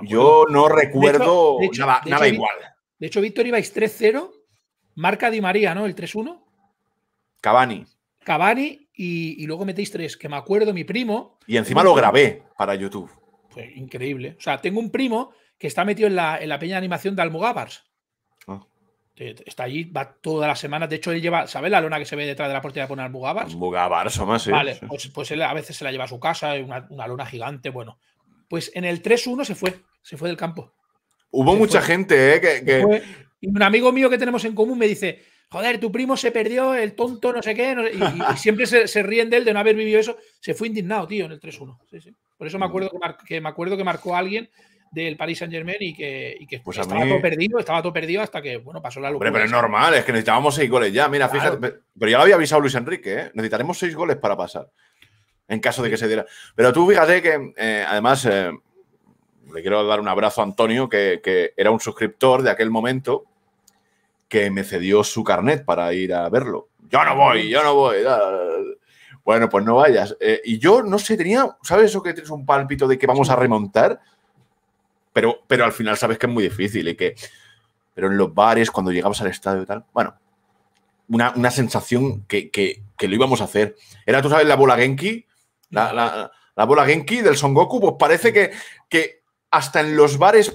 Yo no recuerdo nada, igual. De hecho, Víctor ibais 3-0, marca Di María, ¿no? El 3-1. Cavani. Cavani y, luego metéis tres, que me acuerdo, mi primo. Y encima lo grabé para YouTube increíble. O sea, tengo un primo que está metido en la, en la peña de animación de Almogávars. Ah. Está allí, va todas las semanas. De hecho, él lleva, ¿sabes la lona que se ve detrás de la portería de Almogávars? Almogávars, o más, sí. Vale, pues, pues, él a veces se la lleva a su casa, una, una lona gigante, bueno. Pues en el 3-1 se fue, se fue del campo. Hubo mucha gente, ¿eh? Y un amigo mío que tenemos en común me dice, joder, tu primo se perdió, el tonto no sé qué, y, siempre se, se, ríen de él de no haber vivido eso. Se fue indignado, tío, en el 3-1. Sí, sí. Por eso me acuerdo que, me acuerdo que marcó alguien del Paris Saint Germain y que, pues estaba todo perdido, estaba todo perdido hasta que, bueno, pasó la locura. pero es normal, es que necesitábamos seis goles ya. Mira, fíjate, pero ya lo había avisado Luis Enrique, ¿eh? necesitaremos seis goles para pasar, en caso de que se diera. Pero tú fíjate que, eh, además, eh, le quiero dar un abrazo a Antonio, que, era un suscriptor de aquel momento, que me cedió su carnet para ir a verlo. Yo no voy, yo no voy. Bueno, pues no vayas. Eh, y yo no sé, tenía, ¿sabes eso que tienes un pálpito de que vamos a remontar? Pero, pero al final sabes que es muy difícil y que. Pero en los bares, cuando llegamos al estadio y tal, bueno, una, sensación que, que, que, lo íbamos a hacer. Era, tú sabes, la bola Genki, la, bola Genki del Son Goku, pues parece que, que hasta en los bares,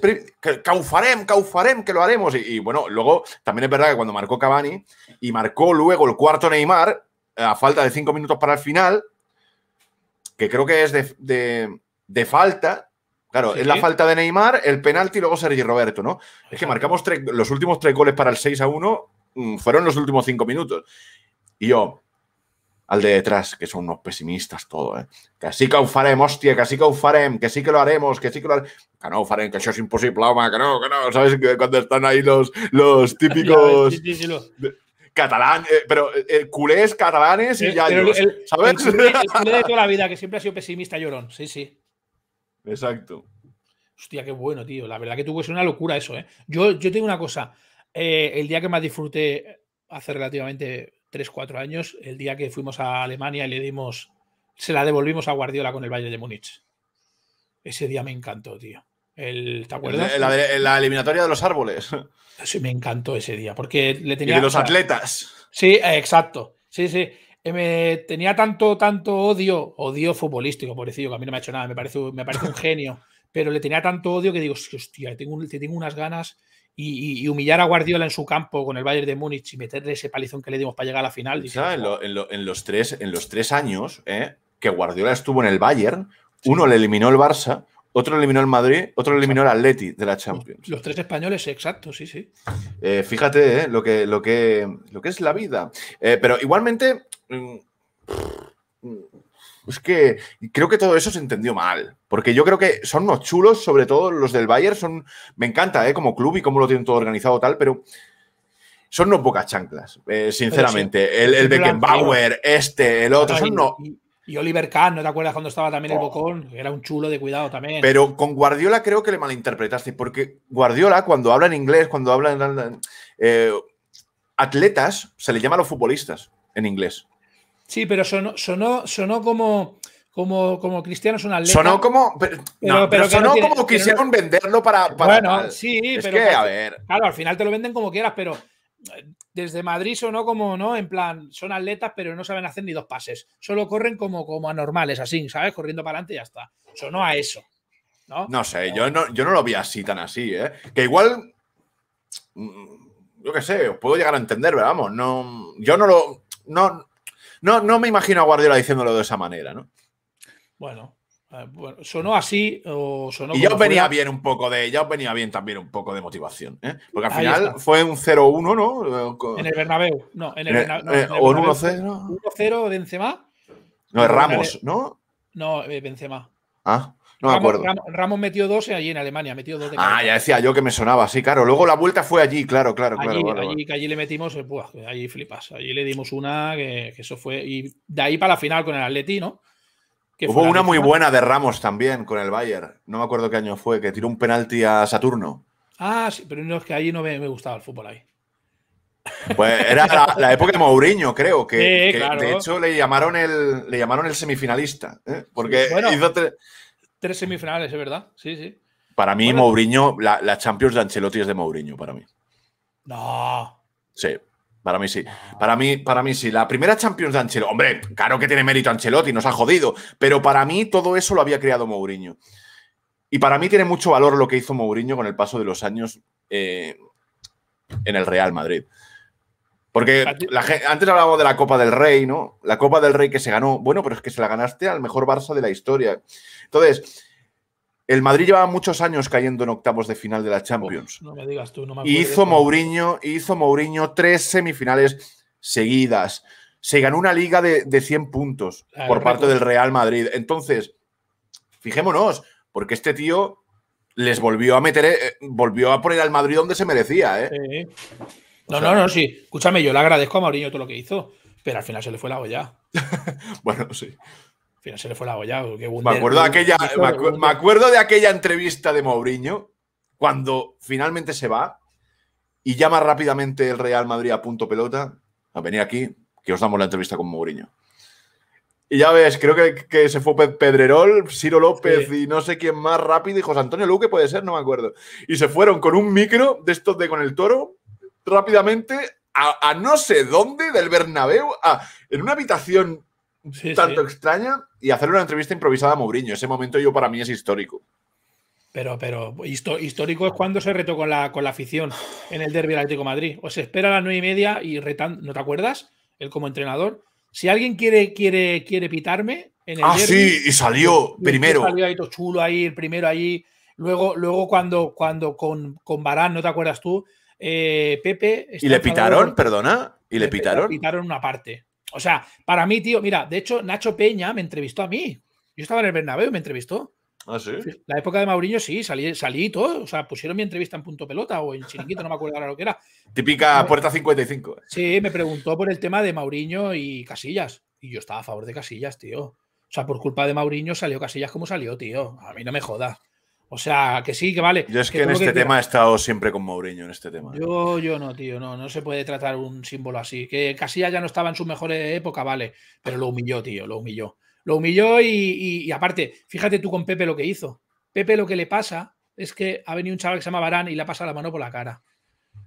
caufarem, caufarem, que lo haremos. Y, y, bueno, luego también es verdad que cuando marcó Cavani y marcó luego el cuarto Neymar, a falta de cinco minutos para el final, que creo que es de, falta. Claro, es la falta de Neymar, el penalti y luego Sergi Roberto, ¿no? Es que marcamos los últimos tres goles para el 6 a 1, mm, fueron los últimos cinco minutos. Y yo, al de detrás, que son unos pesimistas todo, ¿eh? Que así que hostia, que así que que sí que lo haremos, que sí que lo haremos. Que no, que eso es imposible, que no, que no. ¿Sabes? Que cuando están ahí los, los [laughs] típicos catalán, eh, pero culés, catalanes y ya. ¿Sabes? El, de toda la vida, que siempre ha sido pesimista, llorón. Sí, sí. Exacto. Hostia, qué bueno, tío. La verdad que tuvo pues, ser una locura eso, ¿eh? Yo, yo tengo una cosa. Eh, el día que más disfruté hace relativamente 3-4 años, el día que fuimos a Alemania y le dimos. Se la devolvimos a Guardiola con el Valle de Múnich. Ese día me encantó, tío. El, ¿Te acuerdas? La, eliminatoria de los árboles. Sí, me encantó ese día, porque le tenía... Y de los atletas. Sí, exacto. Sí, sí. Eh, tenía tanto, tanto odio, odio futbolístico, pobrecillo, que a mí no me ha hecho nada, me parece, me parece un [laughs] genio, pero le tenía tanto odio que digo, hostia, tengo, tengo unas ganas y, humillar a Guardiola en su campo con el Bayern de Múnich y meterle ese palizón que le dimos para llegar a la final. en, los tres, en los tres años eh, que Guardiola estuvo en el Bayern, uno le eliminó el Barça otro eliminó el Madrid, otro eliminó el Atleti de la Champions. Los, tres españoles, exacto, sí, sí. Eh, fíjate eh, lo, que, lo, que, lo que es la vida. Eh, pero igualmente, mm, es que creo que todo eso se entendió mal. Porque yo creo que son unos chulos, sobre todo los del Bayern, son, me encanta eh, como club y cómo lo tienen todo organizado tal, pero son unos pocas chanclas, sinceramente. el, Beckenbauer, este, el otro, son unos… Y Oliver Kahn, ¿no te acuerdas cuando estaba también el Bocón? Era un chulo de cuidado también. Pero con Guardiola creo que le malinterpretaste, porque Guardiola, cuando habla en inglés, cuando habla en. Eh, atletas, se le llama a los futbolistas en inglés. Sí, pero sonó, como. Como, como, Cristiano es un atleta. Sonó como. Pero, no, pero sonó como quisieron venderlo para, Bueno, sí, pero. a ver. Claro, al final te lo venden como quieras, pero desde Madrid sonó como, ¿no? En plan, son atletas, pero no saben hacer ni dos pases. Solo corren como, como anormales, así, ¿sabes? Corriendo para adelante y ya está. Sonó a eso. ¿no? no sé, yo no, yo no lo vi así tan así, ¿eh? Que igual. Mm, yo qué sé, os puedo llegar a entender, pero vamos, no. Yo no lo. No, no, no me imagino a Guardiola diciéndolo de esa manera, ¿no? Bueno, Ah, bueno, sonó así o sonó. Y ya os venía bien un poco de. Ya os venía bien también un poco de motivación. ¿eh? Porque al final fue un 0-1, ¿no? En el Bernabéu. No, en el, eh, o en 1-0. 1-0 Benzema. No, Ramos, ¿no? No, eh, Benzema. Ah. No me acuerdo. Ramos, metió dos allí en Alemania, metió dos de Ah, ya decía yo que me sonaba, sí, claro. Luego la vuelta fue allí, claro, claro, allí, claro. Allí, que allí le metimos, eh, buah, allí flipas. Allí le dimos una, que, que, eso fue. Y de ahí para la final con el Atleti, ¿no? Hubo una muy buena de Ramos también con el Bayern. No me acuerdo qué año fue, que tiró un penalti a Saturno. Ah, sí, pero no es que allí no me, gustaba el fútbol ahí. Pues era la, época de Mourinho, creo, que, de hecho le llamaron el, le llamaron el semifinalista, ¿eh? porque hizo tres semifinales, es verdad, sí, sí. Para mí Mourinho, la, Champions de Ancelotti es de Mourinho, para mí. No. Sí. Para mí sí. Para mí, para mí sí. La primera Champions de Ancelotti. Hombre, claro que tiene mérito Ancelotti, nos ha jodido. Pero para mí todo eso lo había creado Mourinho. Y para mí tiene mucho valor lo que hizo Mourinho con el paso de los años eh, en el Real Madrid. Porque antes hablábamos de la Copa del Rey, ¿no? La Copa del Rey que se ganó. Bueno, pero es que se la ganaste al mejor Barça de la historia. Entonces, el Madrid llevaba muchos años cayendo en octavos de final de la Champions. No me digas tú, no me hizo Mourinho, hizo Mourinho tres semifinales seguidas. Se ganó una liga de, 100 puntos por parte del Real Madrid. Entonces, fijémonos, porque este tío les volvió a meter, eh, volvió a poner al Madrid donde se merecía, ¿eh? Sí. No, no, no, sí. Escúchame, yo le agradezco a Mourinho todo lo que hizo, pero al final se le fue la olla. [laughs] bueno, sí se le fue la me, acuerdo de aquella, me, acuerdo de aquella entrevista de Mourinho cuando finalmente se va y llama rápidamente el Real Madrid a punto pelota a venir aquí, que os damos la entrevista con Mourinho. Y ya ves, creo que, se fue Pedrerol, Ciro López y no sé quién más rápido y José Antonio Luque puede ser, no me acuerdo. Y se fueron con un micro de estos de con el toro rápidamente a, no sé dónde del Bernabéu, a, en una habitación tanto extraña y hacer una entrevista improvisada a Mourinho. Ese momento yo para mí es histórico. Pero, pero histórico es cuando se retó con la, con la afición en el Derby Atlético Madrid. O se espera a las nueve y media y retan, ¿no te acuerdas? Él como entrenador. Si alguien quiere, quiere, quiere pitarme en el Ah, sí, y salió primero. Y salió ahí todo chulo ahí, el primero ahí. Luego, luego cuando, cuando con, con Barán, ¿no te acuerdas tú? Eh, Pepe. ¿Y le pitaron? Perdona. ¿Y le, pitaron? Le pitaron una parte. O sea, para mí, tío, mira, de hecho, Nacho Peña me entrevistó a mí. Yo estaba en el Bernabéu y me entrevistó. ¿Ah, sí? La época de Mauriño, sí, salí, salí y todo. O sea, pusieron mi entrevista en punto pelota o en chiringuito, no me acuerdo ahora lo que era. Típica puerta 55. Sí, me preguntó por el tema de Mauriño y Casillas. Y yo estaba a favor de Casillas, tío. O sea, por culpa de Mauriño salió Casillas como salió, tío. A mí no me joda. O sea, que sí, que vale. Yo es que, en este tema he estado siempre con Mourinho, en este tema. Yo, yo no, tío, no, no se puede tratar un símbolo así. Que Casillas ya no estaba en su mejor época, vale, pero lo humilló, tío, lo humilló. Lo humilló y, aparte, fíjate tú con Pepe lo que hizo. Pepe lo que le pasa es que ha venido un chaval que se llama Barán y le ha pasado la mano por la cara.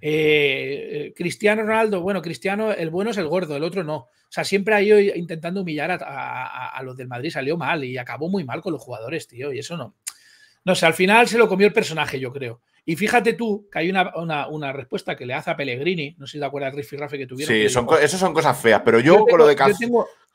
Eh, eh, Cristiano Ronaldo, bueno, Cristiano, el bueno es el gordo, el otro no. O sea, siempre ha ido intentando humillar a, los del Madrid, salió mal y acabó muy mal con los jugadores, tío, y eso no. No sé, al final se lo comió el personaje, yo creo. Y fíjate tú que hay una, una, respuesta que le hace a Pellegrini, no sé si te acuerdas, Riff y que tuvieron. Sí, son, eso son cosas feas, pero yo, con lo de Casillas.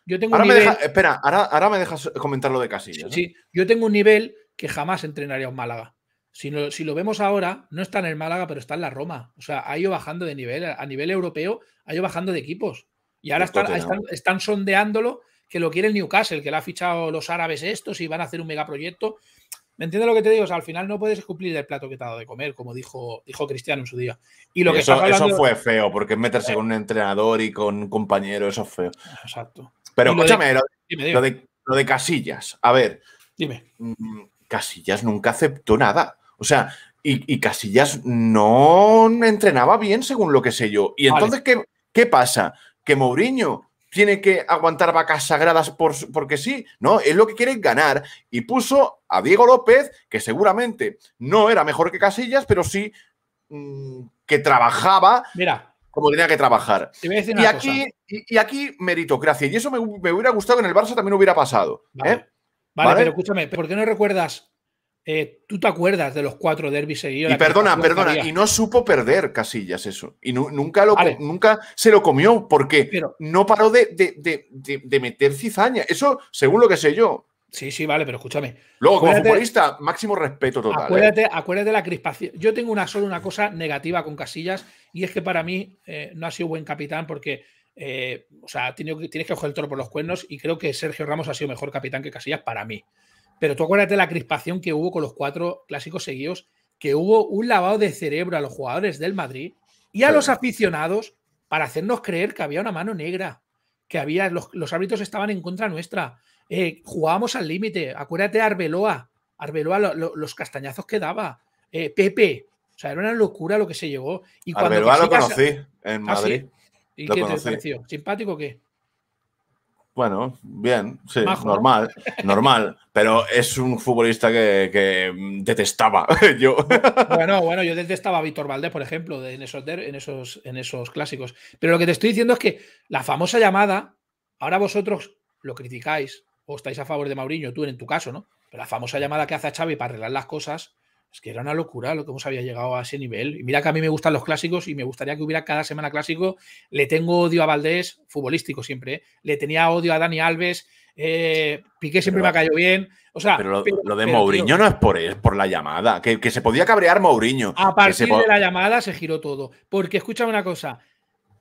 Yo tengo, un nivel, espera, ahora, me dejas comentar lo de Casillas. Sí, yo tengo un nivel que jamás entrenaría un Málaga. Si, si, lo vemos ahora, no está en el Málaga, pero está en la Roma. O sea, ha ido bajando de nivel, a nivel europeo, ha ido bajando de equipos. Y ahora están, están, sondeándolo que lo quiere el Newcastle, que le ha fichado los árabes estos y van a hacer un megaproyecto. ¿Me entiendes lo que te digo? O al final no puedes cumplir el plato que te ha dado de comer, como dijo, dijo Cristiano en su día. Y lo que eso, fue feo, porque meterse eh. con un entrenador y con un compañero, eso es feo. Exacto. Pero escúchame, Lo, de, Casillas, a ver. Dime. Mm, Casillas nunca aceptó nada. O sea, y, Casillas no entrenaba bien, según lo que sé yo. Y entonces, ¿qué, ¿qué pasa? Que Mourinho tiene que aguantar vacas sagradas por, porque sí, no, es lo que quiere ganar y puso a Diego López, que seguramente no era mejor que Casillas, pero sí mm, que trabajaba Mira, como tenía que trabajar. y, aquí, y, aquí meritocracia, y eso me, hubiera gustado que en el Barça también hubiera pasado. vale, ¿eh? pero escúchame, ¿por qué no recuerdas eh, Tú te acuerdas de los cuatro derbis seguidos. Y perdona, perdona, y no supo perder Casillas eso. Y nunca, lo, nunca se lo comió porque no paró de, de, meter cizaña. Eso, según lo que sé yo. Sí, sí, vale, pero escúchame. Luego, como futbolista, máximo respeto total. ¿eh? Acuérdate, acuérdate de la crispación. Yo tengo una solo una cosa negativa con Casillas y es que para mí eh, no ha sido buen capitán porque o sea, tienes que coger el toro por los cuernos y creo que Sergio Ramos ha sido mejor capitán que Casillas para mí. Pero tú acuérdate la crispación que hubo con los cuatro clásicos seguidos, que hubo un lavado de cerebro a los jugadores del Madrid y a los aficionados para hacernos creer que había una mano negra, que había los, árbitros estaban en contra nuestra, eh, jugábamos al límite. Acuérdate Arbeloa, Arbeloa los castañazos que daba, eh, Pepe, o sea, era una locura lo que se llevó. Y Arbeloa lo conocí en ah, Madrid. ¿Y qué conocí. ¿Simpático o qué? Bueno, bien, sí, normal, normal. Pero es un futbolista que, detestaba [laughs] yo. Bueno, bueno, yo detestaba a Víctor Valdés, por ejemplo, en esos, en, esos, en esos clásicos. Pero lo que te estoy diciendo es que la famosa llamada, ahora vosotros lo criticáis o estáis a favor de Mauriño, tú en tu caso, ¿no? Pero la famosa llamada que hace a Xavi para arreglar las cosas es que era una locura lo que hemos había llegado a ese nivel. Y mira que a mí me gustan los clásicos y me gustaría que hubiera cada semana clásico. Le tengo odio a Valdés, futbolístico siempre. ¿eh? Le tenía odio a Dani Alves. Eh, Piqué siempre me ha caído bien. O sea, pero lo, de Mourinho no es por, es por la llamada. Que, se podía cabrear Mourinho. A partir de la llamada se giró todo. Porque escúchame una cosa.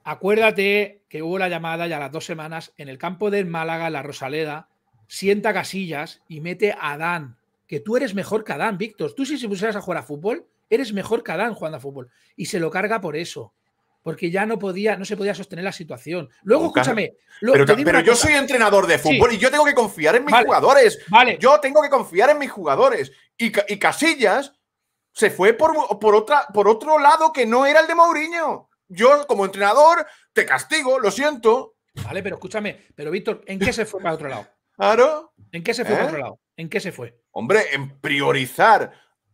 Acuérdate que hubo la llamada ya las dos semanas en el campo del Málaga, la Rosaleda. Sienta Casillas y mete a Dan que tú eres mejor que Adán, Víctor. Tú si se pusieras a jugar a fútbol, eres mejor que Adán jugando a fútbol. Y se lo carga por eso. Porque ya no podía, no se podía sostener la situación. Luego, escúchame. pero, yo soy entrenador de fútbol y yo tengo que confiar en mis jugadores. Yo tengo que confiar en mis jugadores. Y, Casillas se fue por, por, otra, por otro lado que no era el de Mourinho. Yo, como entrenador, te castigo, lo siento. Vale, pero escúchame, pero Víctor, ¿en qué se fue para otro lado? Claro. ¿En qué se fue ¿Eh? ¿En qué se fue? Hombre, en priorizar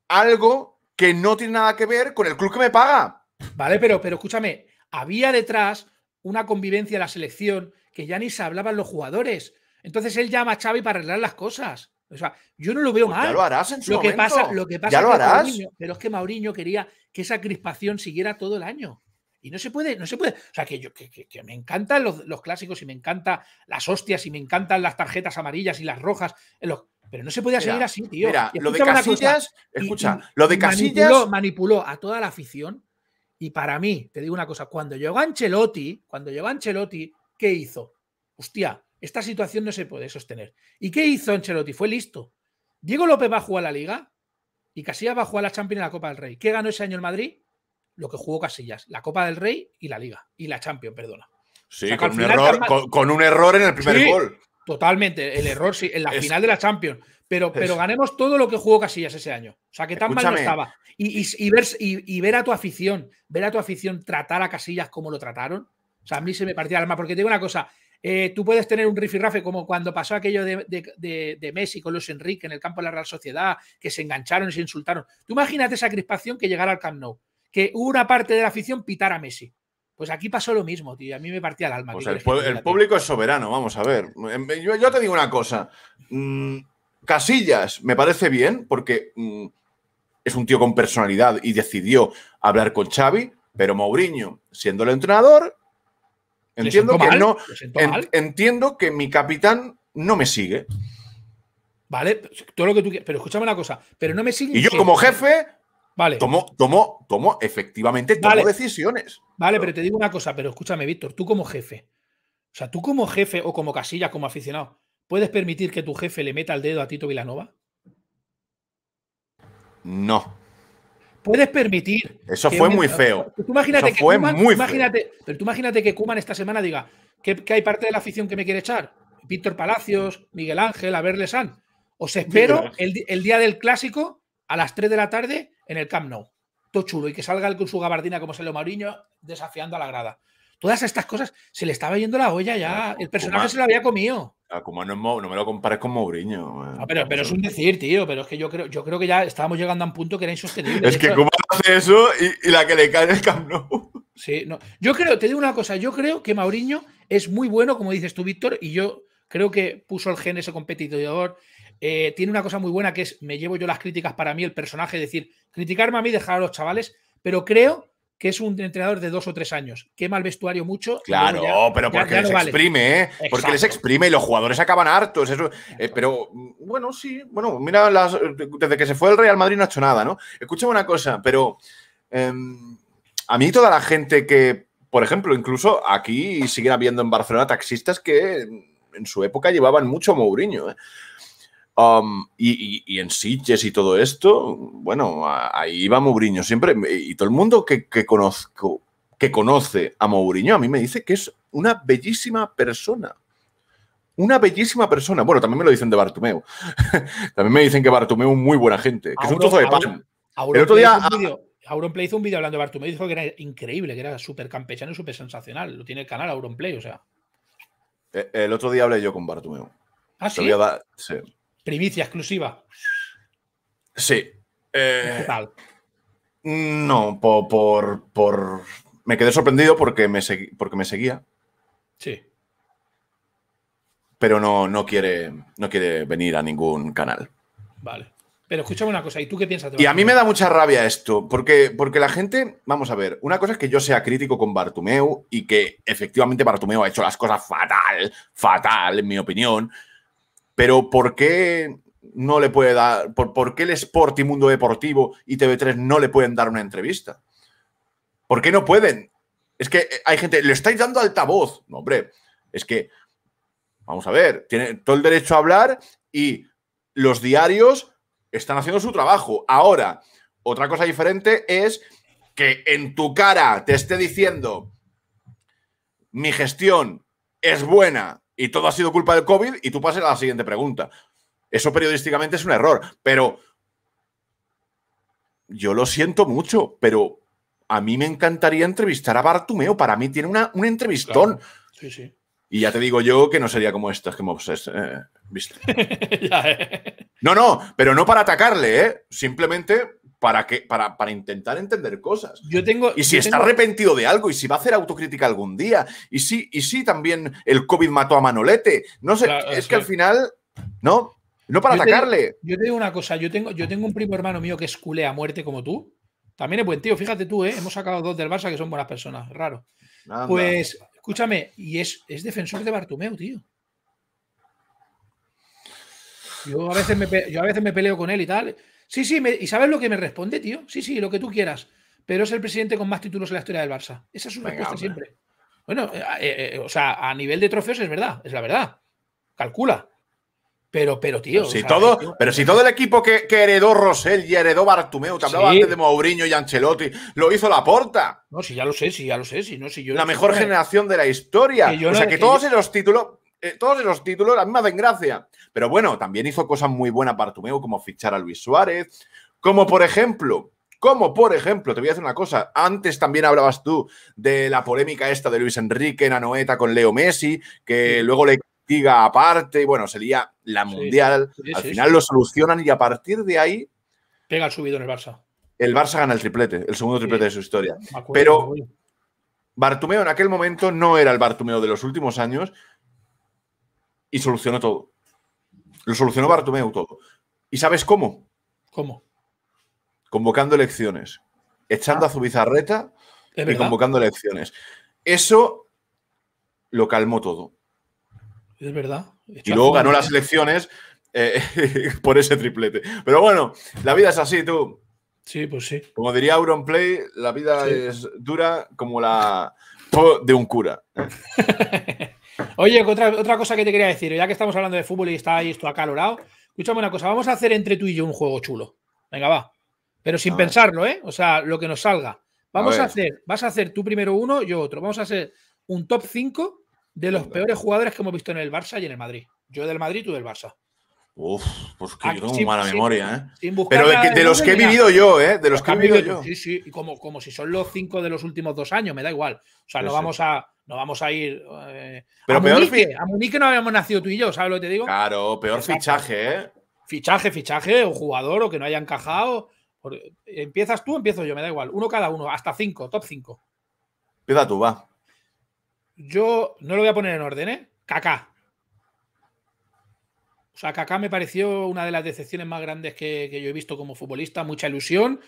algo que no tiene nada que ver con el club que me paga. Vale, pero, pero escúchame, había detrás una convivencia de la selección que ya ni se hablaban los jugadores. Entonces él llama a Xavi para arreglar las cosas. O sea, yo no lo veo pues mal. Ya lo harás en su lo pasa, ya lo harás. pero es que Mauriño quería que esa crispación siguiera todo el año. Y no se puede, no se puede. O sea, que, yo, que, me encantan los, clásicos y me encantan las hostias y me encantan las tarjetas amarillas y las rojas. Eh, pero no se podía seguir así, tío. Mira, lo de Casillas, escucha, lo de Casillas. Manipuló, a toda la afición. Y para mí, te digo una cosa, cuando llegó Ancelotti, cuando llegó Ancelotti, ¿qué hizo? Hostia, esta situación no se puede sostener. ¿Y qué hizo Ancelotti? Fue listo. Diego López va a jugar la Liga y Casillas va a jugar la Champions y la Copa del Rey. ¿Qué ganó ese año el Madrid? lo que jugó Casillas, la Copa del Rey y la Liga, y la Champions, perdona. Sí, con, un error, con, un error en el primer gol. Totalmente, el error sí, en la final de la Champions. Pero, pero ganemos todo lo que jugó Casillas ese año. O sea, que tan mal no estaba. Y, ver, y, ver, a tu afición, ver a tu afición tratar a Casillas como lo trataron. O sea, a mí se me partía el alma. Porque te digo una cosa, eh, tú puedes tener un rifirrafe como cuando pasó aquello de, de, Messi con los Enrique en el campo de la Real Sociedad, que se engancharon y se insultaron. Tú imagínate esa crispación que llegara al Camp Nou que una parte de la afición pitara a Messi. Pues aquí pasó lo mismo, tío. A mí me partía el alma. Pues el, público es soberano, vamos a ver. Em, em, yo, te digo una cosa. Mm, Casillas me parece bien porque mm, es un tío con personalidad y decidió hablar con Xavi, pero Mourinho, siendo el entrenador, entiendo que no. entiendo que mi capitán no me sigue. Vale, todo lo que tú quieras. Pero escúchame una cosa. Pero no me sigue. Y yo, como jefe, Vale. tomo, tomo efectivamente, tomo decisiones. Vale, pero... te digo una cosa, pero escúchame, Víctor, tú como jefe, o sea, tú como jefe o como casilla, como aficionado, ¿puedes permitir que tu jefe le meta el dedo a Tito Vilanova? No. Puedes permitir. Eso fue muy feo. muy Pero tú imagínate que Kuman esta semana diga que, hay parte de la afición que me quiere echar. Víctor Palacios, Miguel Ángel, a verle San. Os espero el, el día del clásico a las 3 de la tarde en el Camp Nou. Todo chulo. Y que salga con su gabardina como salió Mauriño desafiando a la grada. Todas estas cosas se le estaba yendo la olla ya. El personaje se lo había comido. Como no, me lo compares con Mauriño. pero, es un decir, tío. Pero es que yo creo, yo creo que ya estábamos llegando a un punto que era insostenible. Es que Cuba hace eso y, la que le cae en el Camp Nou. Sí, no. Yo creo, te digo una cosa. Yo creo que Mauriño es muy bueno, como dices tú, Víctor, y yo creo que puso el gen ese competidor eh, tiene una cosa muy buena que es, me llevo yo las críticas para mí, el personaje, es decir, criticarme a mí, dejar a los chavales, pero creo que es un entrenador de dos o tres años. Quema el vestuario mucho. Claro, pero porque les exprime, ¿eh? Porque les exprime y los jugadores acaban hartos. Eso, eh, pero mm, bueno, sí, bueno, mira, desde que se fue el Real Madrid no ha hecho nada, ¿no? Escúchame una cosa, pero em, a mí toda la gente que, por ejemplo, incluso aquí siguen habiendo en Barcelona taxistas que mm, en su época llevaban mucho Mourinho, ¿eh? Um, y, en Sitges y todo esto, bueno, ahí va Mourinho siempre. Y todo el mundo que, conozco, que conoce a Mourinho, a mí me dice que es una bellísima persona. Una bellísima persona. Bueno, también me lo dicen de Bartomeu. [laughs] también me dicen que Bartumeo es muy buena gente, que es un trozo de pan. el otro día. Auronplay hizo un vídeo hablando de Bartumeo, y dijo que era increíble, que era súper campechano y súper sensacional. Lo tiene el canal Auronplay, o sea. E-, el otro día hablé yo con Bartomeu. Ah, sí. Primicia exclusiva. Sí. ¿Qué eh, tal? No, por, por, Me quedé sorprendido porque me, porque me seguía. Sí. Pero no, no, quiere, no quiere venir a ningún canal. Vale. Pero escúchame una cosa, ¿y tú qué piensas? y a mí me da mucha rabia esto, porque, porque la gente, vamos a ver, una cosa es que yo sea crítico con Bartumeu y que efectivamente Bartumeu ha hecho las cosas fatal, fatal, en mi opinión, pero ¿por qué no le puede dar, por, qué el Sport y Mundo Deportivo y TV3 no le pueden dar una entrevista? ¿Por qué no pueden? Es que eh, hay gente, le estáis dando altavoz. No, hombre, es que, vamos a ver, tiene todo el derecho a hablar y los diarios están haciendo su trabajo. Ahora, otra cosa diferente es que en tu cara te esté diciendo mi gestión es buena y todo ha sido culpa del COVID y tú pases a la siguiente pregunta. Eso periodísticamente es un error, pero yo lo siento mucho, pero a mí me encantaría entrevistar a Bartumeo. Para mí tiene una, un entrevistón. Sí, sí. Y ya te digo yo que no sería como estas que me obses, eh, eh, [laughs] eh. No, no, pero no para atacarle, ¿eh? Simplemente para, que, para, para intentar entender cosas. Yo tengo, y si está arrepentido de algo, y si va a hacer autocrítica algún día, y si, y si también el COVID mató a Manolete. No sé, es que al final, ¿no? No para atacarle. yo te digo una cosa, yo tengo, yo tengo un primo hermano mío que es culé a muerte como tú. También es buen tío, fíjate tú, ¿eh? hemos sacado dos del Barça que son buenas personas, raro. Pues, escúchame, y es, es defensor de Bartomeu, tío. Yo a, veces me, yo a veces me peleo con él y tal, Sí, sí, y ¿sabes lo que me responde, tío? Sí, sí, lo que tú quieras. Pero es el presidente con más títulos en la historia del Barça. Esa es una cosa siempre. Bueno, eh, eh, eh, o sea, a nivel de trofeos es verdad, es la verdad. Calcula. Pero, pero, tío. todo, pero si todo el equipo que, heredó Rosell y heredó Bartumeu, te hablaba antes de Mourinho y Ancelotti, lo hizo la porta. No, si ya lo sé, si ya lo sé, si si yo. La mejor generación de la historia. o sea, que, todos esos títulos, todos esos títulos, a mí me gracia. Pero bueno, también hizo cosas muy buenas Bartumeo como fichar a Luis Suárez, como por ejemplo, como por ejemplo, te voy a decir una cosa, antes también hablabas tú de la polémica esta de Luis Enrique en Anoeta con Leo Messi, que luego le diga aparte, y bueno, sería la mundial, al final lo solucionan y a partir de ahí... Pega el subido en el Barça. El Barça gana el triplete, el segundo triplete de su historia. Pero Bartumeo en aquel momento no era el Bartumeo de los últimos años y solucionó todo. Lo solucionó Bartomeu todo. ¿Y sabes cómo? ¿Cómo? Convocando elecciones, echando ah. a Zubizarreta y convocando elecciones. Eso lo calmó todo. Es verdad. y luego ganó las elecciones eh, [laughs] por ese triplete. Pero bueno, la vida es así, tú. Sí, pues sí. Como diría Play la vida es dura como la de un cura. [laughs] Oye, otra, cosa que te quería decir, ya que estamos hablando de fútbol y está ahí esto acalorado, escúchame una cosa, vamos a hacer entre tú y yo un juego chulo. Venga, va. Pero sin pensarlo, ¿eh? O sea, lo que nos salga. Vamos a, hacer, vas a hacer tú primero uno, yo otro. Vamos a hacer un top 5 de los peores jugadores que hemos visto en el Barça y en el Madrid. Yo del Madrid, tú del Barça. Uf, pues que ah, yo tengo mala memoria, ¿eh? Pero de, los que he vivido yo, ¿eh? De los que he vivido yo. Sí, sí, como, como si son los cinco de los últimos dos años, me da igual. O sea, no, vamos, a, no vamos a ir. Eh, Pero a peor a Munique no habíamos nacido tú y yo, ¿sabes lo que te digo? Claro, peor fichaje, ¿eh? Fichaje, fichaje, un jugador, o que no haya encajado. Empiezas tú, empiezo yo, me da igual. Uno cada uno, hasta cinco, top cinco. Empieza tú, va. Yo no lo voy a poner en orden, ¿eh? Kaká. O sea, Kaká me pareció una de las decepciones más grandes que, yo he visto como futbolista, mucha ilusión,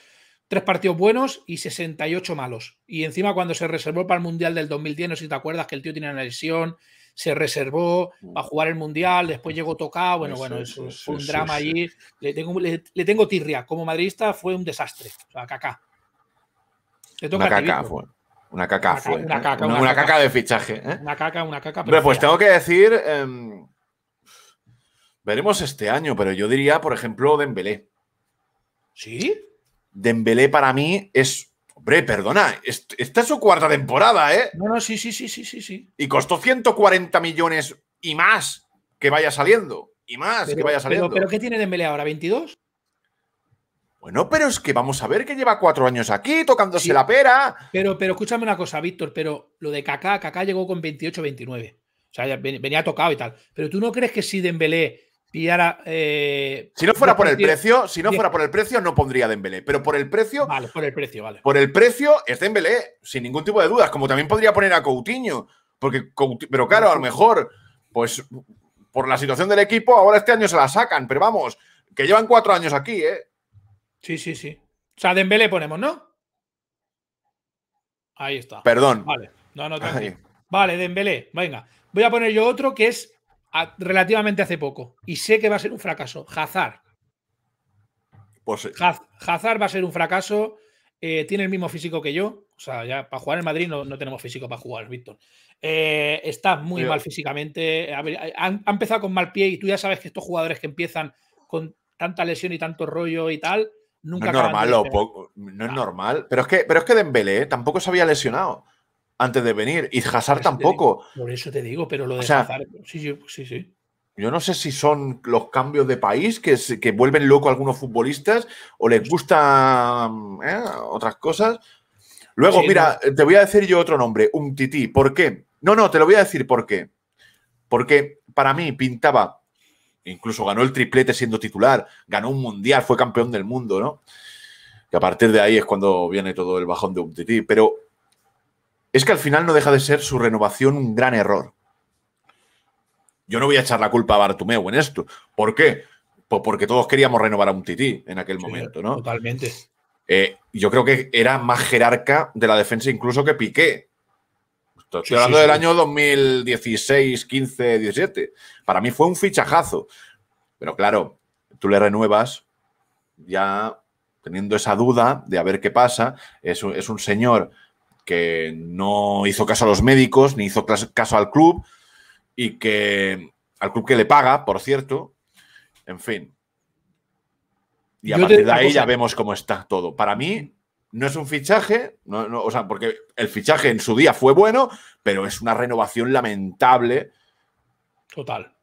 tres partidos buenos y 68 malos. Y encima cuando se reservó para el Mundial del 2010, no sé si te acuerdas que el tío tiene una lesión, se reservó mm. para jugar el Mundial, después llegó tocado, bueno, bueno, es, un drama allí. Le tengo, tirria, como madridista fue un desastre, o sea, Kaká. una caca fue. Una caca fue. Una ¿eh? caca, de fichaje. ¿eh? Una caca, una caca. Pero, pues tengo que decir... Em, Veremos este año, pero yo diría, por ejemplo, Dembélé. ¿Sí? Dembélé para mí es... Hombre, perdona, esta es su cuarta temporada, ¿eh? No, no, sí, sí, sí, sí, sí, sí. Y costó 140 millones y más que vaya saliendo. Y más que vaya saliendo. Pero, ¿qué tiene Dembélé ahora? ¿22? Bueno, pero es que vamos a ver que lleva cuatro años aquí tocándose la pera. Pero, pero escúchame una cosa, Víctor, pero lo de Kaká, Kaká llegó con 28, 29. O sea, venía tocado y tal. Pero tú no crees que si Dembélé y Eh, si no fuera por el precio, si no fuera por el precio, no pondría Dembélé. Pero por el precio. Vale, por el precio, vale. Por el precio es Dembélé, sin ningún tipo de dudas. Como también podría poner a Coutinho. Porque, pero claro, a lo mejor, pues por la situación del equipo, ahora este año se la sacan. Pero vamos, que llevan cuatro años aquí, ¿eh? Sí, sí, sí. O sea, Dembélé ponemos, ¿no? Ahí está. Perdón. Vale. No, no, Vale, Dembélé. Venga. Voy a poner yo otro que es relativamente hace poco y sé que va a ser un fracaso. Hazard. Pues Hazard va a ser un fracaso. Eh, tiene el mismo físico que yo. O sea, ya para jugar en Madrid no, tenemos físico para jugar, Víctor. Eh, está muy mal físicamente. Ha, empezado con mal pie y tú ya sabes que estos jugadores que empiezan con tanta lesión y tanto rollo y tal, nunca. No es normal, no es ah. normal. Pero es que, pero es que Dembélé tampoco se había lesionado antes de venir. Y Hazard tampoco. por eso te digo, pero lo de sí, sí, sí, Yo no sé si son los cambios de país que, que vuelven loco a algunos futbolistas o les gusta mm, eh, otras cosas. Luego, mira, te voy a decir yo otro nombre, un tití. ¿Por qué? No, no, te lo voy a decir por qué. Porque para mí pintaba, incluso ganó el triplete siendo titular, ganó un mundial, fue campeón del mundo, ¿no? Que a partir de ahí es cuando viene todo el bajón de un tití. Pero es que al final no deja de ser su renovación un gran error. Yo no voy a echar la culpa a Bartumeu en esto. ¿Por qué? Pues porque todos queríamos renovar a un tití en aquel momento, ¿no? Totalmente. Eh, yo creo que era más jerarca de la defensa incluso que Piqué. Estoy hablando del año 2016, 15, 17. Para mí fue un fichajazo. Pero claro, tú le renuevas ya teniendo esa duda de a ver qué pasa. es un señor que no hizo caso a los médicos, ni hizo caso al club, y que al club que le paga, por cierto. En fin. Y a partir de ahí ya vemos cómo está todo. Para mí, no es un fichaje, no, o sea, porque el fichaje en su día fue bueno, pero es una renovación lamentable. Total.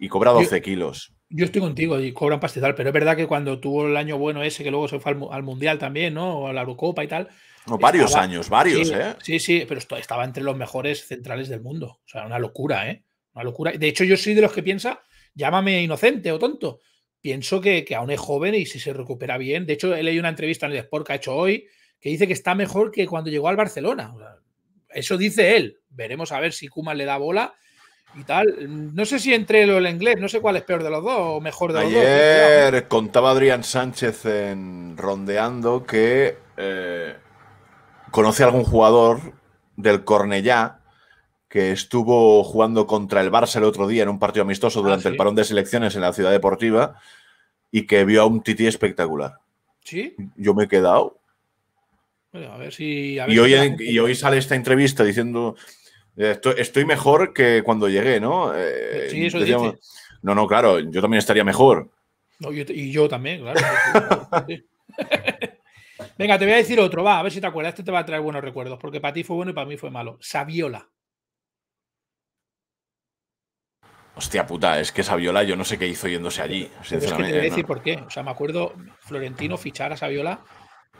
Y cobra 12 kilos. Yo estoy contigo y cobran pastizal, este pero es verdad que cuando tuvo el año bueno ese, que luego se fue al, Mundial también, ¿no? O a la Eurocopa y tal, no, varios años, varios, sí, ¿eh? Sí, sí, pero estaba entre los mejores centrales del mundo. O sea, una locura, ¿eh? Una locura. De hecho, yo soy de los que piensa, llámame inocente o tonto. Pienso que, aún es joven y si se recupera bien. De hecho, he leído una entrevista en el Sport que ha hecho hoy que dice que está mejor que cuando llegó al Barcelona. eso dice él. Veremos a ver si Kuma le da bola y tal. No sé si entre o el inglés, no sé cuál es peor de los dos o mejor de los dos. Ayer contaba Adrián Sánchez en Rondeando que. Eh, conoce a algún jugador del Cornellá que estuvo jugando contra el Barça el otro día en un partido amistoso ah, durante el parón de selecciones en la ciudad deportiva y que vio a un Titi espectacular. ¿Sí? Yo me he quedado. a ver si... y, hoy, y hoy sale esta entrevista diciendo... Eh, estoy, mejor que cuando llegué, ¿no? Eh, eh, sí, eso dice. No, no, claro, yo también estaría mejor. y yo también, claro. [laughs] Venga, te voy a decir otro, va, a ver si te acuerdas. Este te va a traer buenos recuerdos, porque para ti fue bueno y para mí fue malo. Saviola. Hostia puta, es que Saviola yo no sé qué hizo yéndose allí, sinceramente. Es que te voy a ¿eh? decir por qué. O sea, me acuerdo Florentino fichar a Saviola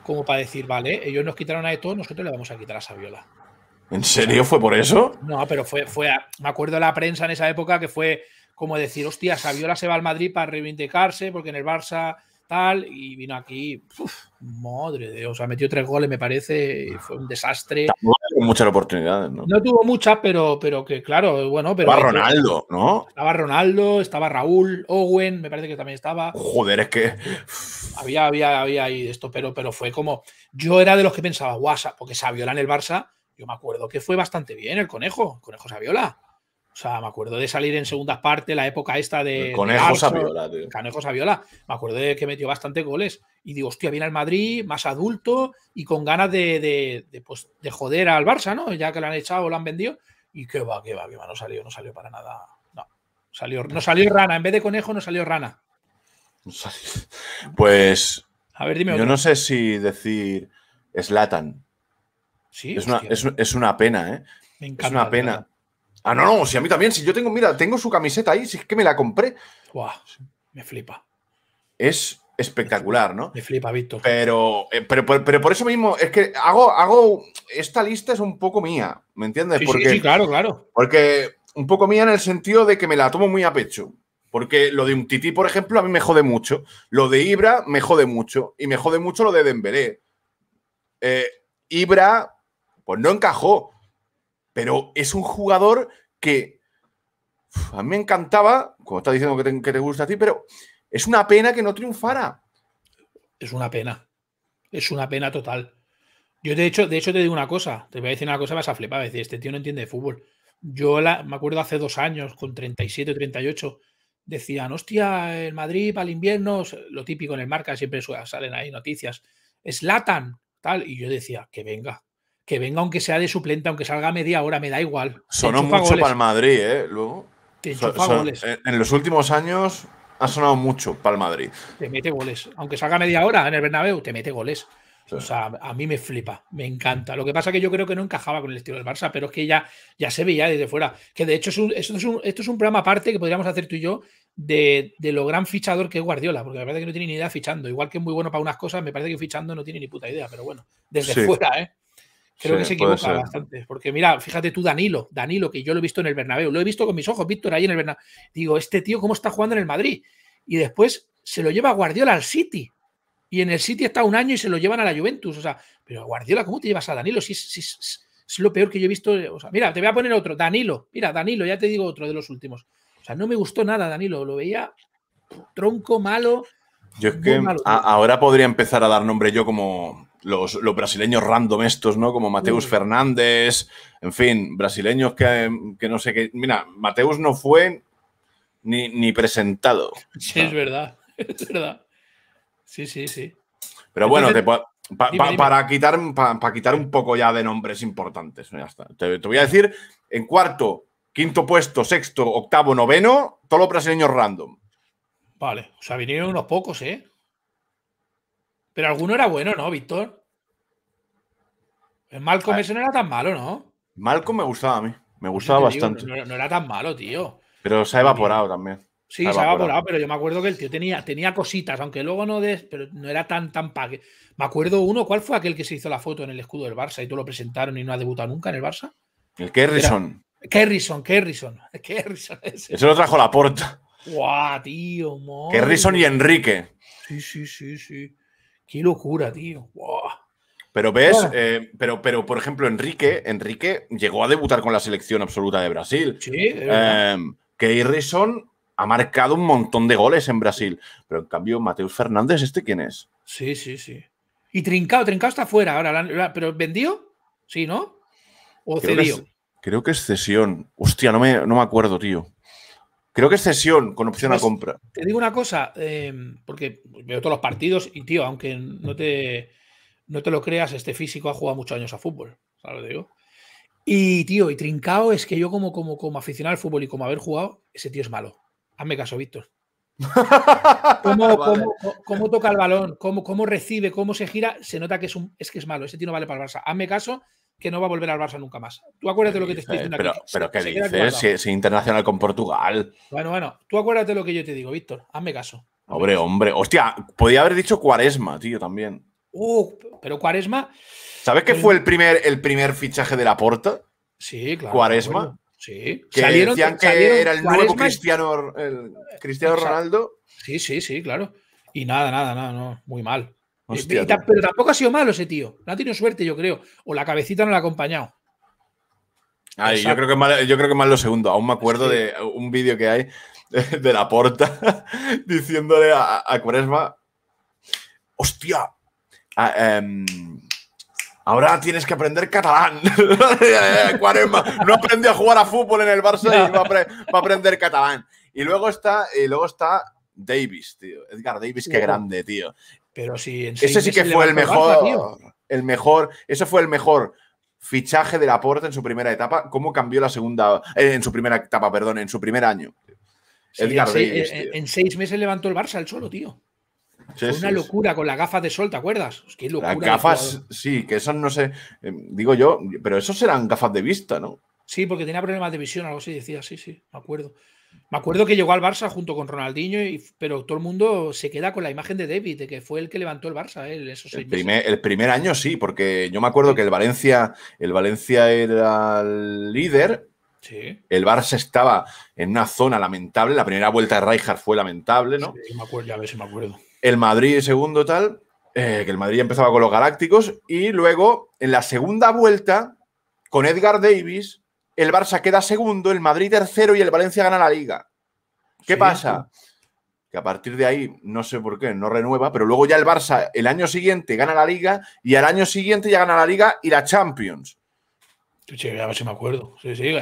como para decir, vale, ellos nos quitaron a esto, nosotros le vamos a quitar a Saviola. ¿En serio fue por eso? No, pero fue, fue me acuerdo la prensa en esa época que fue como decir, hostia, Saviola se va al Madrid para reivindicarse porque en el Barça tal, y vino aquí, madre de Dios, o sea, metió tres goles, me parece, fue un desastre. Tampoco tuvo muchas oportunidades, ¿no? No tuvo muchas, pero, pero que claro, bueno, pero... Estaba Ronaldo, ¿no? Estaba Ronaldo, estaba Raúl, Owen, me parece que también estaba. Joder, es que... Había, había, había ahí esto, pero, pero fue como... Yo era de los que pensaba, guasa, porque Saviola en el Barça, yo me acuerdo que fue bastante bien el Conejo, el Conejo Saviola. O sea, me acuerdo de salir en segunda parte la época esta de. Conejo Saviola, tío. Conejo Saviola. Me acuerdo de que metió bastante goles. Y digo, hostia, viene al Madrid, más adulto y con ganas de, de, de pues, joder al Barça, ¿no? Ya que lo han echado, lo han vendido. Y qué va, qué va, qué va. No salió, no salió para nada. No. Salió, no salió rana. En vez de conejo, no salió rana. [laughs] Pues. A ver, dime. Yo no sé si decir. eslatan Sí. Es una, es, es una pena, ¿eh? Me encanta. Es una pena. Ah, no, no, si a mí también, si yo tengo, mira, tengo su camiseta ahí, si es que me la compré. Guau, me flipa. Es espectacular, ¿no? Me flipa, Víctor. Eh, pero, pero, pero, por eso mismo, es que hago, hago, esta lista es un poco mía, ¿me entiendes? Sí, porque, sí, claro, claro. Porque un poco mía en el sentido de que me la tomo muy a pecho. Porque lo de un Titi, por ejemplo, a mí me jode mucho. Lo de Ibra me jode mucho. Y me jode mucho lo de Dembélé. Eh, Ibra, pues no encajó pero es un jugador que a mí me encantaba, como está diciendo que te, gusta a ti, pero es una pena que no triunfara. Es una pena. Es una pena total. Yo, de hecho, de hecho, te digo una cosa. Te voy a decir una cosa, vas a flipar. decir, este tío no entiende de fútbol. Yo me acuerdo hace dos años, con 37 o 38, decían, hostia, el Madrid para el invierno, lo típico en el marca, siempre salen ahí noticias. Es Latan, tal. Y yo decía, que venga, que venga aunque sea de suplente, aunque salga media hora, me da igual. Sonó mucho para el Madrid, ¿eh? Luego. Te En los últimos años ha sonado mucho para el Madrid. Te mete goles. Aunque salga media hora en el Bernabéu, te mete goles. O sea, a mí me flipa, me encanta. Lo que pasa es que yo creo que no encajaba con el estilo del Barça, pero es que ya, ya se veía desde fuera. Que de hecho esto, es un, programa aparte que podríamos hacer tú y yo de, lo gran fichador que es Guardiola, porque me parece que no tiene ni idea fichando. Igual que es muy bueno para unas cosas, me parece que fichando no tiene ni puta idea, pero bueno, desde fuera, ¿eh? Creo que se equivoca bastante. Porque mira, fíjate tú, Danilo, Danilo, que yo lo he visto en el Bernabéu, lo he visto con mis ojos, Víctor, ahí en el Bernabéu. Digo, este tío, ¿cómo está jugando en el Madrid? Y después se lo lleva Guardiola al City. Y en el City está un año y se lo llevan a la Juventus. O sea, pero Guardiola, ¿cómo te llevas a Danilo? Si, es lo peor que yo he visto. O sea, mira, te voy a poner otro. Danilo, mira, Danilo, ya te digo otro de los últimos. O sea, no me gustó nada, Danilo. Lo veía tronco, malo. Yo es que ahora podría empezar a dar nombre yo como, los, brasileños random estos, ¿no? Como Mateus mm. Fernández, en fin, brasileños que, no sé qué. Mira, Mateus no fue ni, presentado. Sí, es verdad, [laughs] es verdad. Sí, sí, sí. Pero bueno, para quitar, para quitar un poco ya de nombres importantes, ya está. Te, te voy a decir, en cuarto, quinto puesto, sexto, octavo, noveno, todos los brasileños random. Vale, o sea, vinieron unos pocos, ¿eh? Pero alguno era bueno, ¿no, Víctor? El Malcolm ese no era tan malo, ¿no? Malcom me gustaba a mí. Me gustaba bastante. no, era tan malo, tío. Pero se ha evaporado también. Sí, se ha evaporado. pero yo me acuerdo que el tío tenía, tenía cositas, aunque luego no des, pero no era tan tan que... Me acuerdo uno, ¿cuál fue aquel que se hizo la foto en el escudo del Barça y tú lo presentaron y no ha debutado nunca en el Barça? El Kerrison. Kerrison, [laughs] Kerrison. ese. Eso lo trajo la porta. Guau, tío, Kerrison y Enrique. Sí, sí, sí, sí. Qué locura, tío. Pero ves, eh, pero, pero por ejemplo, Enrique, Enrique llegó a debutar con la selección absoluta de Brasil. Sí, eh, ha marcado un montón de goles en Brasil. Pero en cambio, Mateus Fernández, ¿este quién es? Sí, sí, sí. Y Trincao, Trincao está fuera ahora, pero ¿vendió? Sí, ¿no? ¿O creo cedió? Que es, creo que es cesión. Hostia, no me, no me acuerdo, tío. Creo que es sesión con opción a pues, compra. Te digo una cosa, eh, porque veo todos los partidos y, tío, aunque no te, no te lo creas, este físico ha jugado muchos años a fútbol, ¿sabes? Digo. Y, tío, y Trincao es que yo como, como, como aficionado al fútbol y como haber jugado, ese tío es malo. Hazme caso, Víctor. [laughs] ¿Cómo, toca el balón, cómo, cómo recibe, cómo se gira, se nota que es, un, es que es malo. Ese tío no vale para el Barça. Hazme caso que no va a volver al Barça nunca más. Tú acuérdate lo que te estoy diciendo pero, ¿qué dices? Si es internacional con Portugal. Bueno, bueno, tú acuérdate lo que yo te digo, Víctor. Hazme caso. Hombre, hombre. Hostia, podía haber dicho Cuaresma, tío, también. Uh, pero Cuaresma. ¿Sabes qué pues fue el primer, el primer fichaje de la Porta? Sí, claro. Cuaresma. sí. Que salieron, que era el nuevo Cristiano, el Ronaldo. Sí, sí, sí, claro. Y nada, nada, nada, no, muy mal. Eh, pero tampoco ha sido malo ese tío. No ha tenido suerte, yo creo. O la cabecita no la ha acompañado. Ay, ah, yo, creo que mal yo creo que más lo segundo. Aún me acuerdo de un vídeo que hay de la porta [laughs] diciéndole a, Cuaresma: ¡Hostia! Ah, em, ahora tienes que aprender catalán. [laughs] Eh, Cuaresma no aprendió a jugar a fútbol en el Barça y aprender catalán. Y luego está, y luego está Davis, tío. Edgar Davis, qué grande, tío. Pero si en Ese sí que fue el mejor. el mejor. Ese fue el mejor fichaje de aporte en su primera etapa. ¿Cómo cambió la segunda. Eh, en su primera etapa, perdón, en su primer año. en, seis, meses levantó el Barça el solo, tío. Es una locura con las gafas de sol, ¿te acuerdas? Qué locura las gafas, sí, que esas no sé. Eh, digo yo, pero esos eran gafas de vista, ¿no? Sí, porque tenía problemas de visión, algo así decía, sí, sí, me acuerdo. Me acuerdo que llegó al Barça junto con Ronaldinho, y, pero todo el mundo se queda con la imagen de David, de que fue el que levantó el Barça. el, primer, año sí, porque yo me acuerdo que el Valencia, el Valencia era el líder. El Barça estaba en una zona lamentable. La primera vuelta de Rijkaard fue lamentable, ¿no? Sí, me acuerdo, ya ves, me acuerdo. El Madrid segundo tal, eh, que el Madrid empezaba con los Galácticos. Y luego, en la segunda vuelta, con Edgar Davis, el Barça queda segundo, el Madrid tercero y el Valencia gana la liga. ¿Qué pasa? Que a partir de ahí, no sé por qué, no renueva, pero luego ya el Barça el año siguiente gana la liga y al año siguiente ya gana la liga y la Champions. a ver si me acuerdo. Sí, sí,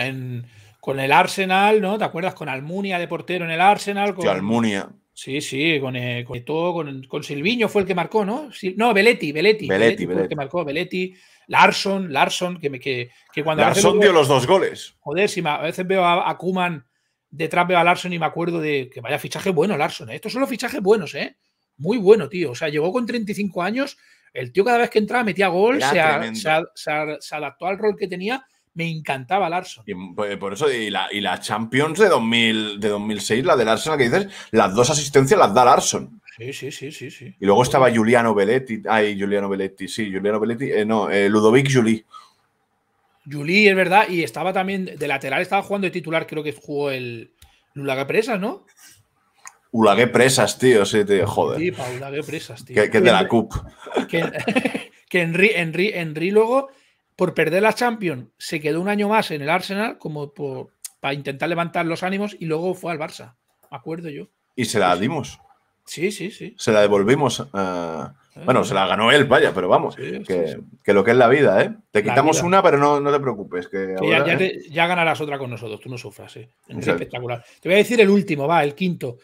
con el Arsenal, ¿no? ¿Te acuerdas? Con Almunia de portero en el Arsenal. Con, sí, Almunia. Sí, sí, con, eh, con, todo, con, Silviño fue el que marcó, ¿no? no, Beletti, Beletti. Beletti, que marcó, Beletti. Larson, Larson, que, me, que, que cuando... Larson dio los dos goles. Joder, a veces veo a, Kuman detrás veo a Larson y me acuerdo de que vaya fichaje bueno Larson. ¿eh? Estos son los fichajes buenos, ¿eh? Muy bueno, tío. O sea, llegó con 35 años. El tío cada vez que entraba metía gol, se, a, se, rol que tenía. Me encantaba Larson. Y, pues, por eso, y la, y la Champions de, 2000, de 2006, la de Larson, la que dices, las dos asistencias las da Larson. Sí, sí, sí, sí, Y luego estaba Giuliano Belletti. Ay, Giuliano Belletti, sí, Giuliano Belletti. Eh, no, eh, Ludovic Juli. Juli, es verdad. Y estaba también de lateral, estaba jugando de titular, creo que jugó el Lulaga Presas, ¿no? Ulague Presas, tío, sí, tío, joder. Sí, Presas, tío. Que, de la CUP. Que, [laughs] Henry, luego, por perder la Champions, se quedó un año más en el Arsenal como por, para intentar levantar los ánimos y luego fue al Barça, me acuerdo yo. Y se la dimos. Sí, sí, sí. Se la devolvimos. Eh, bueno, se la ganó él, vaya, pero vamos, que, lo que es la vida, ¿eh? Te quitamos una, pero no, no te preocupes. Que ¿eh? ya, ganarás otra con nosotros, tú no sufras, ¿eh? Es espectacular. Te voy a decir el último, va, el quinto.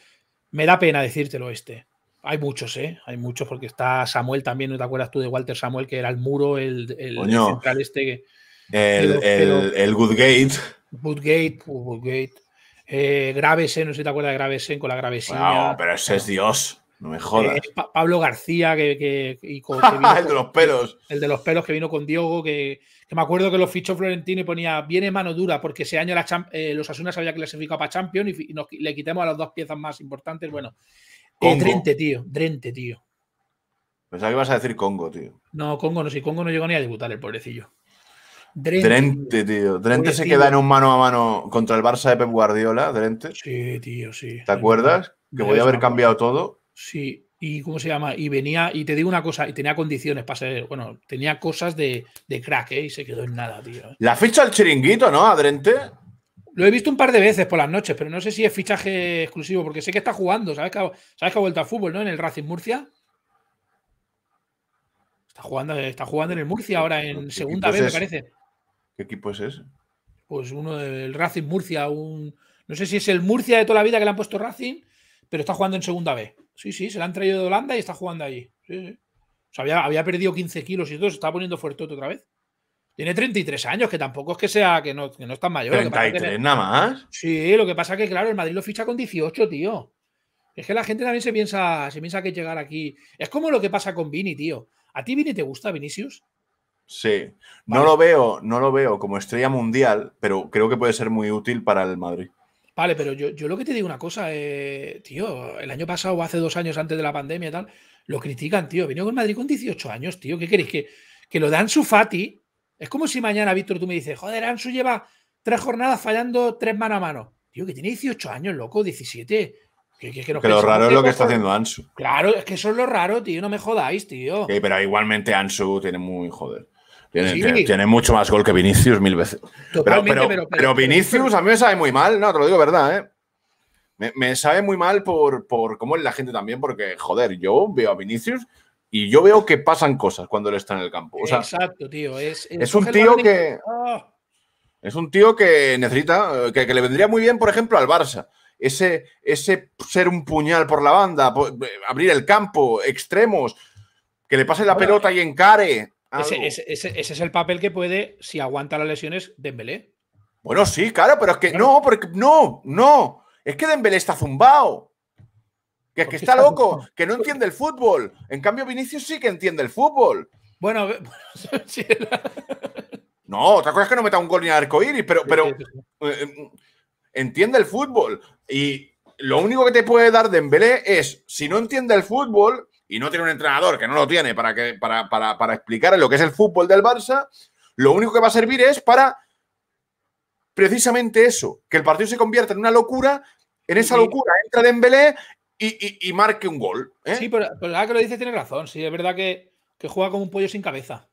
Me da pena decírtelo este. Hay muchos, ¿eh? Hay muchos, porque está Samuel también, ¿no te acuerdas tú de Walter Samuel, que era el muro, el, el central este? el, el, el Woodgate. Woodgate, eh, Gravesen, no sé si te acuerdas de Gravesen con la gravesina. No, pero ese es Dios. No me jodas. Eh, Pablo García, que, [laughs] el de los pelos. El de los pelos que vino con Diego, que, me acuerdo que los fichó Florentino y ponía, viene mano dura, porque ese año eh, los Asunas había clasificado para Champions y, le quitamos a las dos piezas más importantes. Bueno, eh, Drente, tío, Drente, tío. Pensaba que vas a decir Congo, tío. No, Congo no, si Congo no llegó ni a debutar el pobrecillo. Drente, tío. Drente se queda en un mano a mano contra el Barça de Pep Guardiola, Drente. Sí, tío, sí. ¿Te acuerdas? Que podía haber cambiado todo. Sí, y ¿cómo se llama? Y venía, y te digo una cosa, y tenía condiciones para ser, bueno, tenía cosas de, crack, ¿eh? Y se quedó en nada, tío. La ficha al chiringuito, ¿no? A Drente. Lo he visto un par de veces por las noches, pero no sé si es fichaje exclusivo, porque sé que está jugando, ¿sabes que ha, vuelto al fútbol, ¿no? En el Racing Murcia. Está jugando, está jugando en el Murcia ahora en pues segunda vez, me parece. ¿Qué equipo es ese? Pues uno del Racing Murcia, un. No sé si es el Murcia de toda la vida que le han puesto Racing, pero está jugando en segunda B. Sí, sí, se la han traído de Holanda y está jugando allí. Sí, O sea, había, perdido 15 kilos y todo, se está poniendo fuerte otra vez. Tiene 33 años, que tampoco es que sea, que no, que no tan mayor. 33 nada más. Sí, lo que pasa es que, claro, el Madrid lo ficha con 18, tío. Es que la gente también se piensa, se piensa que llegar aquí. Es como lo que pasa con Vini, tío. ¿A ti Vini te gusta, Vinicius? Sí, no lo veo, no lo veo como estrella mundial, pero creo que puede ser muy útil para el Madrid. Vale, pero yo, lo que te digo una cosa, eh, tío, el año pasado o hace dos años antes de la pandemia y tal, lo critican, tío. Vino con Madrid con 18 años, tío. ¿Qué queréis? Que, que lo de Ansu Fati. Es como si mañana, Víctor, tú me dices, joder, Ansu lleva tres jornadas fallando tres mano a mano. Tío, que tiene 18 años, loco, 17. Que, lo raro es lo que está haciendo Ansu. Claro, es que eso es lo raro, tío. No me jodáis, tío. pero igualmente Ansu tiene muy joder. Tiene, mucho más gol que Vinicius mil veces. Pero, Vinicius a mí me sabe muy mal, no, te lo digo verdad, ¿eh? Me, sabe muy mal por, por cómo es la gente también, porque, joder, yo veo a Vinicius y yo veo que pasan cosas cuando él está en el campo. Exacto, tío. Es, un tío que. ¡ah! Es un tío que necesita, que, le vendría muy bien, por ejemplo, al Barça. Ese, ese ser un puñal por la banda, eh, abrir el campo, extremos, que le pase la pelota y encare. Ese, es el papel que puede, si aguanta las lesiones, Dembélé. Bueno, sí, claro, pero es que no, porque no, no. Es que Dembélé está zumbado. Que es que está loco, que no entiende el fútbol. En cambio, Vinicius sí que entiende el fútbol. Bueno, [laughs] no, otra cosa es que no meta un gol ni a arcoíris, pero, pero eh, em, entiende el fútbol. Y lo único que te puede dar Dembélé es, si no entiende el fútbol, y no tiene un entrenador que no lo tiene para, que, para, explicar lo que es el fútbol del Barça, lo único que va a servir es para precisamente eso, que el partido se convierta en una locura, en esa locura entra Dembélé y, y, marque un gol. ¿eh? Sí, pero, la la que lo dice tiene razón, sí, es verdad que, juega como un pollo sin cabeza.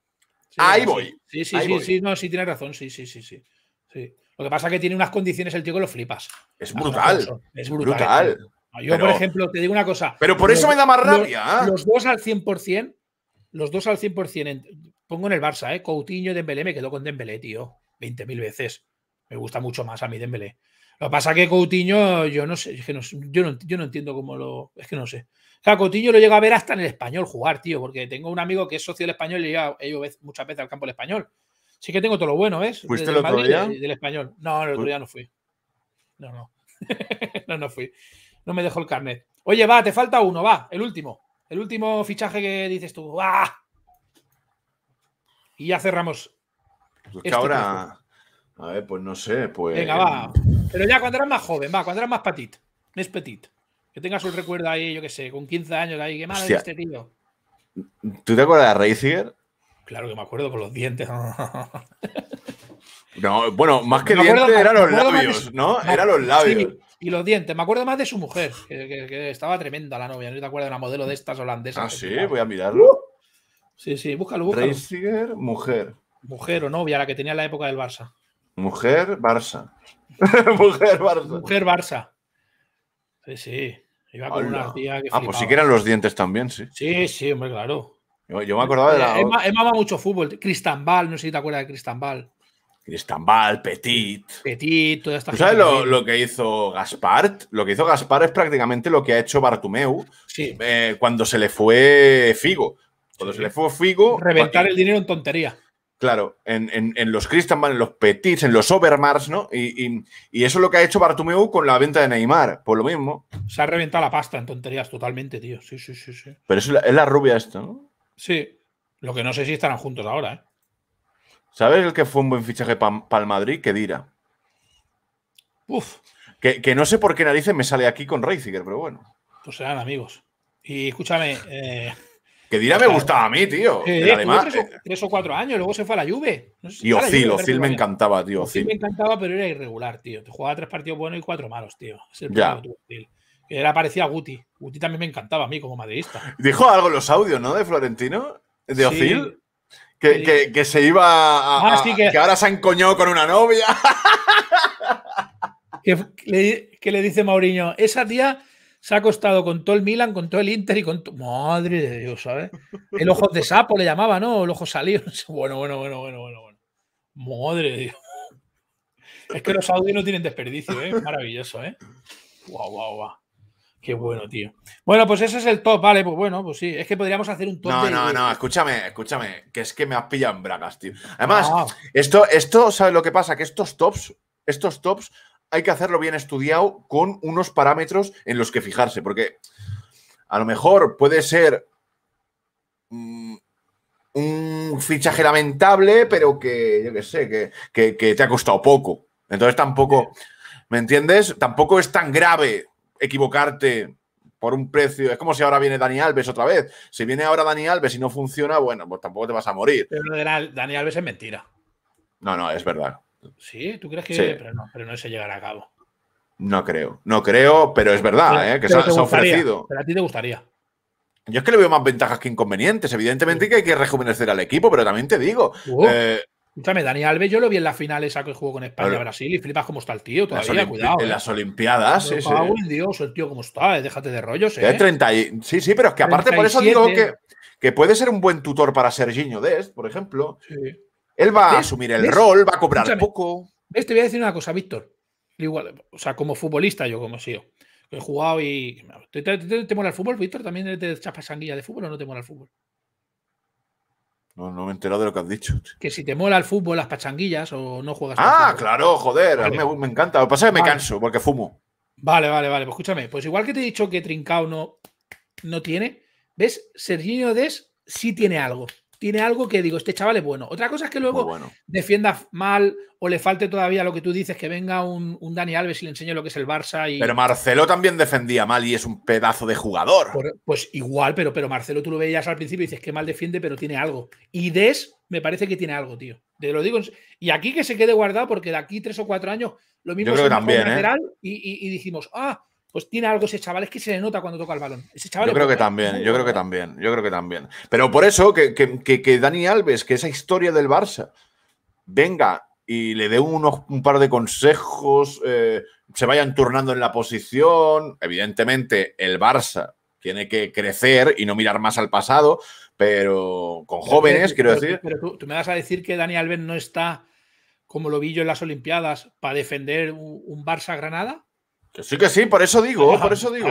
ahí voy. Sí, sí, sí, sí, no, sí tiene razón, sí, sí, sí, sí. sí. Lo que pasa es que tiene unas condiciones el tío que lo flipas. Es brutal. Es brutal. brutal. Yo, por ejemplo, te digo una cosa. Pero por eso me da más rabia. ¿ah? Los, dos al 100%, los dos al 100%, pongo en el Barça, ¿eh? Coutinho y Dembélé, me quedo con Dembélé, tío, 20.000 veces. Me gusta mucho más a mí Dembélé. Lo que pasa es que Coutinho, yo no sé, que yo, no, entiendo cómo lo. Es que no sé. O sea, Coutinho lo llega a ver hasta en el español jugar, tío, porque tengo un amigo que es socio del español y llega muchas veces al campo del español. Sí que tengo todo lo bueno, ¿ves? ¿Fuiste el otro día? Del, español. No, el otro día no fui. No, no. [laughs] no, no fui no me dejo el carnet. Oye, va, te falta uno, va, el último. El último fichaje que dices tú, ¡Ah! Y ya cerramos. Pues es que este ahora. A ver, pues no sé, pues. Venga, va. Em, Pero ya cuando eras más joven, va, cuando eras más patit. Mes petit. Que tengas un recuerdo ahí, yo qué sé, con 15 años ahí, qué madre es este tío. ¿Tú te acuerdas de Reisiger? Claro que me acuerdo con los dientes. [laughs] no, bueno, más que dientes eran los labios, ¿no? Era los labios. Y los dientes. Me acuerdo más de su mujer, que, estaba tremenda la novia. No te acuerdas de una modelo de estas holandesas. Ah, sí, voy a mirarlo. Sí, sí, búscalo, búscalo. Reisiger, mujer. Mujer o novia, la que tenía en la época del Barça. Mujer, Barça. [laughs] mujer, Barça. Mujer, Sí, sí. Iba con una tía que Ah, pues sí que eran los dientes también, sí. Sí, sí, hombre, claro. Yo, me acordaba de la. Él, mucho fútbol. bal no sé si te acuerdas de bal Cristambal, Petit. Petit, toda esta ¿Sabes lo, que hizo Gaspard? Lo que hizo Gaspard es prácticamente lo que ha hecho Bartumeu sí. Eh, cuando se le fue Figo. Cuando se le fue Figo. Reventar el dinero en tontería. Claro, en, los Cristambal, en los Petits, en los Overmars, ¿no? Y, eso es lo que ha hecho Bartumeu con la venta de Neymar, por lo mismo. Se ha reventado la pasta en tonterías totalmente, tío. Sí, sí, sí. sí. Pero es la, es la rubia esto, ¿no? Sí. Lo que no sé si estarán juntos ahora, ¿eh? ¿Sabes el que fue un buen fichaje para el Madrid? Que Dira. Uf. Que, no sé por qué narices me sale aquí con Reiziger, pero bueno. Pues serán amigos. Y escúchame. Que eh, Dira me eh, gustaba a mí, tío. además, eh, tres, o, cuatro años, luego se fue a la Juve. y Ozil, Ozil me encantaba, tío. Ozil me encantaba, pero era irregular, tío. Te jugaba tres partidos buenos y cuatro malos, tío. Era parecía a Guti. Guti también me encantaba a mí como madridista. Dijo algo en los audios, ¿no? De Florentino, de Ozil. Que, se iba a, ah, que, ahora se ha con una novia. [laughs] le, que, le, dice Mauriño, esa tía se ha acostado con todo el Milan, con todo el Inter y con... Madre de Dios, ¿sabes? El ojo de sapo le llamaba, ¿no? El ojo salido. [laughs] Bueno, bueno, bueno, bueno, bueno. bueno. Madre de Dios. Es que los audios no tienen desperdicio, ¿eh? Maravilloso, ¿eh? Guau, guau, guau. Qué bueno, tío. Bueno, pues ese es el top, vale, pues bueno, pues sí. Es que podríamos hacer un top. No, no, no, escúchame, escúchame, que es que me has pillado en bragas, tío. Además, ah. esto, esto, ¿sabes lo que pasa? Que estos tops, estos tops hay que hacerlo bien estudiado con unos parámetros en los que fijarse, porque a lo mejor puede ser mm, un fichaje lamentable, pero que, yo qué sé, que te ha costado poco. Entonces tampoco, ¿me entiendes? Tampoco es tan grave equivocarte por un precio. Es como si ahora viene Dani Alves otra vez. Si viene ahora Dani Alves y no funciona, bueno, pues tampoco te vas a morir. Pero Dani Alves es mentira. No, no, es verdad. Sí, tú crees que. Pero, no, pero no se llegará a cabo. No creo, no creo, pero es verdad, ¿eh? que se, ha ofrecido. Pero a ti te gustaría. Yo es que le veo más ventajas que inconvenientes. Evidentemente que hay que rejuvenecer al equipo, pero también te digo, Escúchame, Dani Alves, yo lo vi en la final esa que jugó con España-Brasil y flipas cómo está el tío todavía, cuidado. En ¿eh? las Olimpiadas, sí, Dios, el tío cómo está, eh, déjate de rollos. Eh. sí, sí, pero es que aparte por eso digo que, que puede ser un buen tutor para Serginho Dest, por ejemplo. Él va a asumir el rol, va a cobrar poco. Te voy a decir una cosa, Víctor. Igual, o sea, como futbolista, yo como he he jugado y. ¿Te, mola el fútbol, Víctor? ¿También te chapa sanguilla de fútbol o no te mola el fútbol? No, me he enterado de lo que has dicho. Que si te mola el fútbol, las pachanguillas o no juegas. Ah, claro, joder, a mí me, encanta. Lo que pasa es que me canso porque fumo. Vale, vale, vale. Pues escúchame, pues igual que te he dicho que Trincao no, no tiene, ¿ves? Serginho Des sí tiene algo tiene algo que digo, este chaval es bueno. Otra cosa es que luego defienda mal o le falte todavía lo que tú dices, que venga un, Dani Alves y le enseñe lo que es el Barça. Y... Pero Marcelo también defendía mal y es un pedazo de jugador. pues igual, pero, pero Marcelo tú lo veías al principio y dices que mal defiende, pero tiene algo. Y Des me parece que tiene algo, tío. Te lo digo. Y aquí que se quede guardado porque de aquí tres o cuatro años lo mismo y dijimos, ah, pues tiene algo ese chaval, es que se le nota cuando toca el balón. yo creo que también, yo creo que también, yo creo que también. Pero por eso que, que, Dani Alves, que esa historia del Barça, venga y le dé unos, un par de consejos, eh, se vayan turnando en la posición. Evidentemente, el Barça tiene que crecer y no mirar más al pasado, pero con jóvenes, quiero decir. Pero, tú, me vas a decir que Dani Alves no está, como lo vi yo en las Olimpiadas, para defender un Barça-Granada sí, que sí, por eso digo, por eso digo,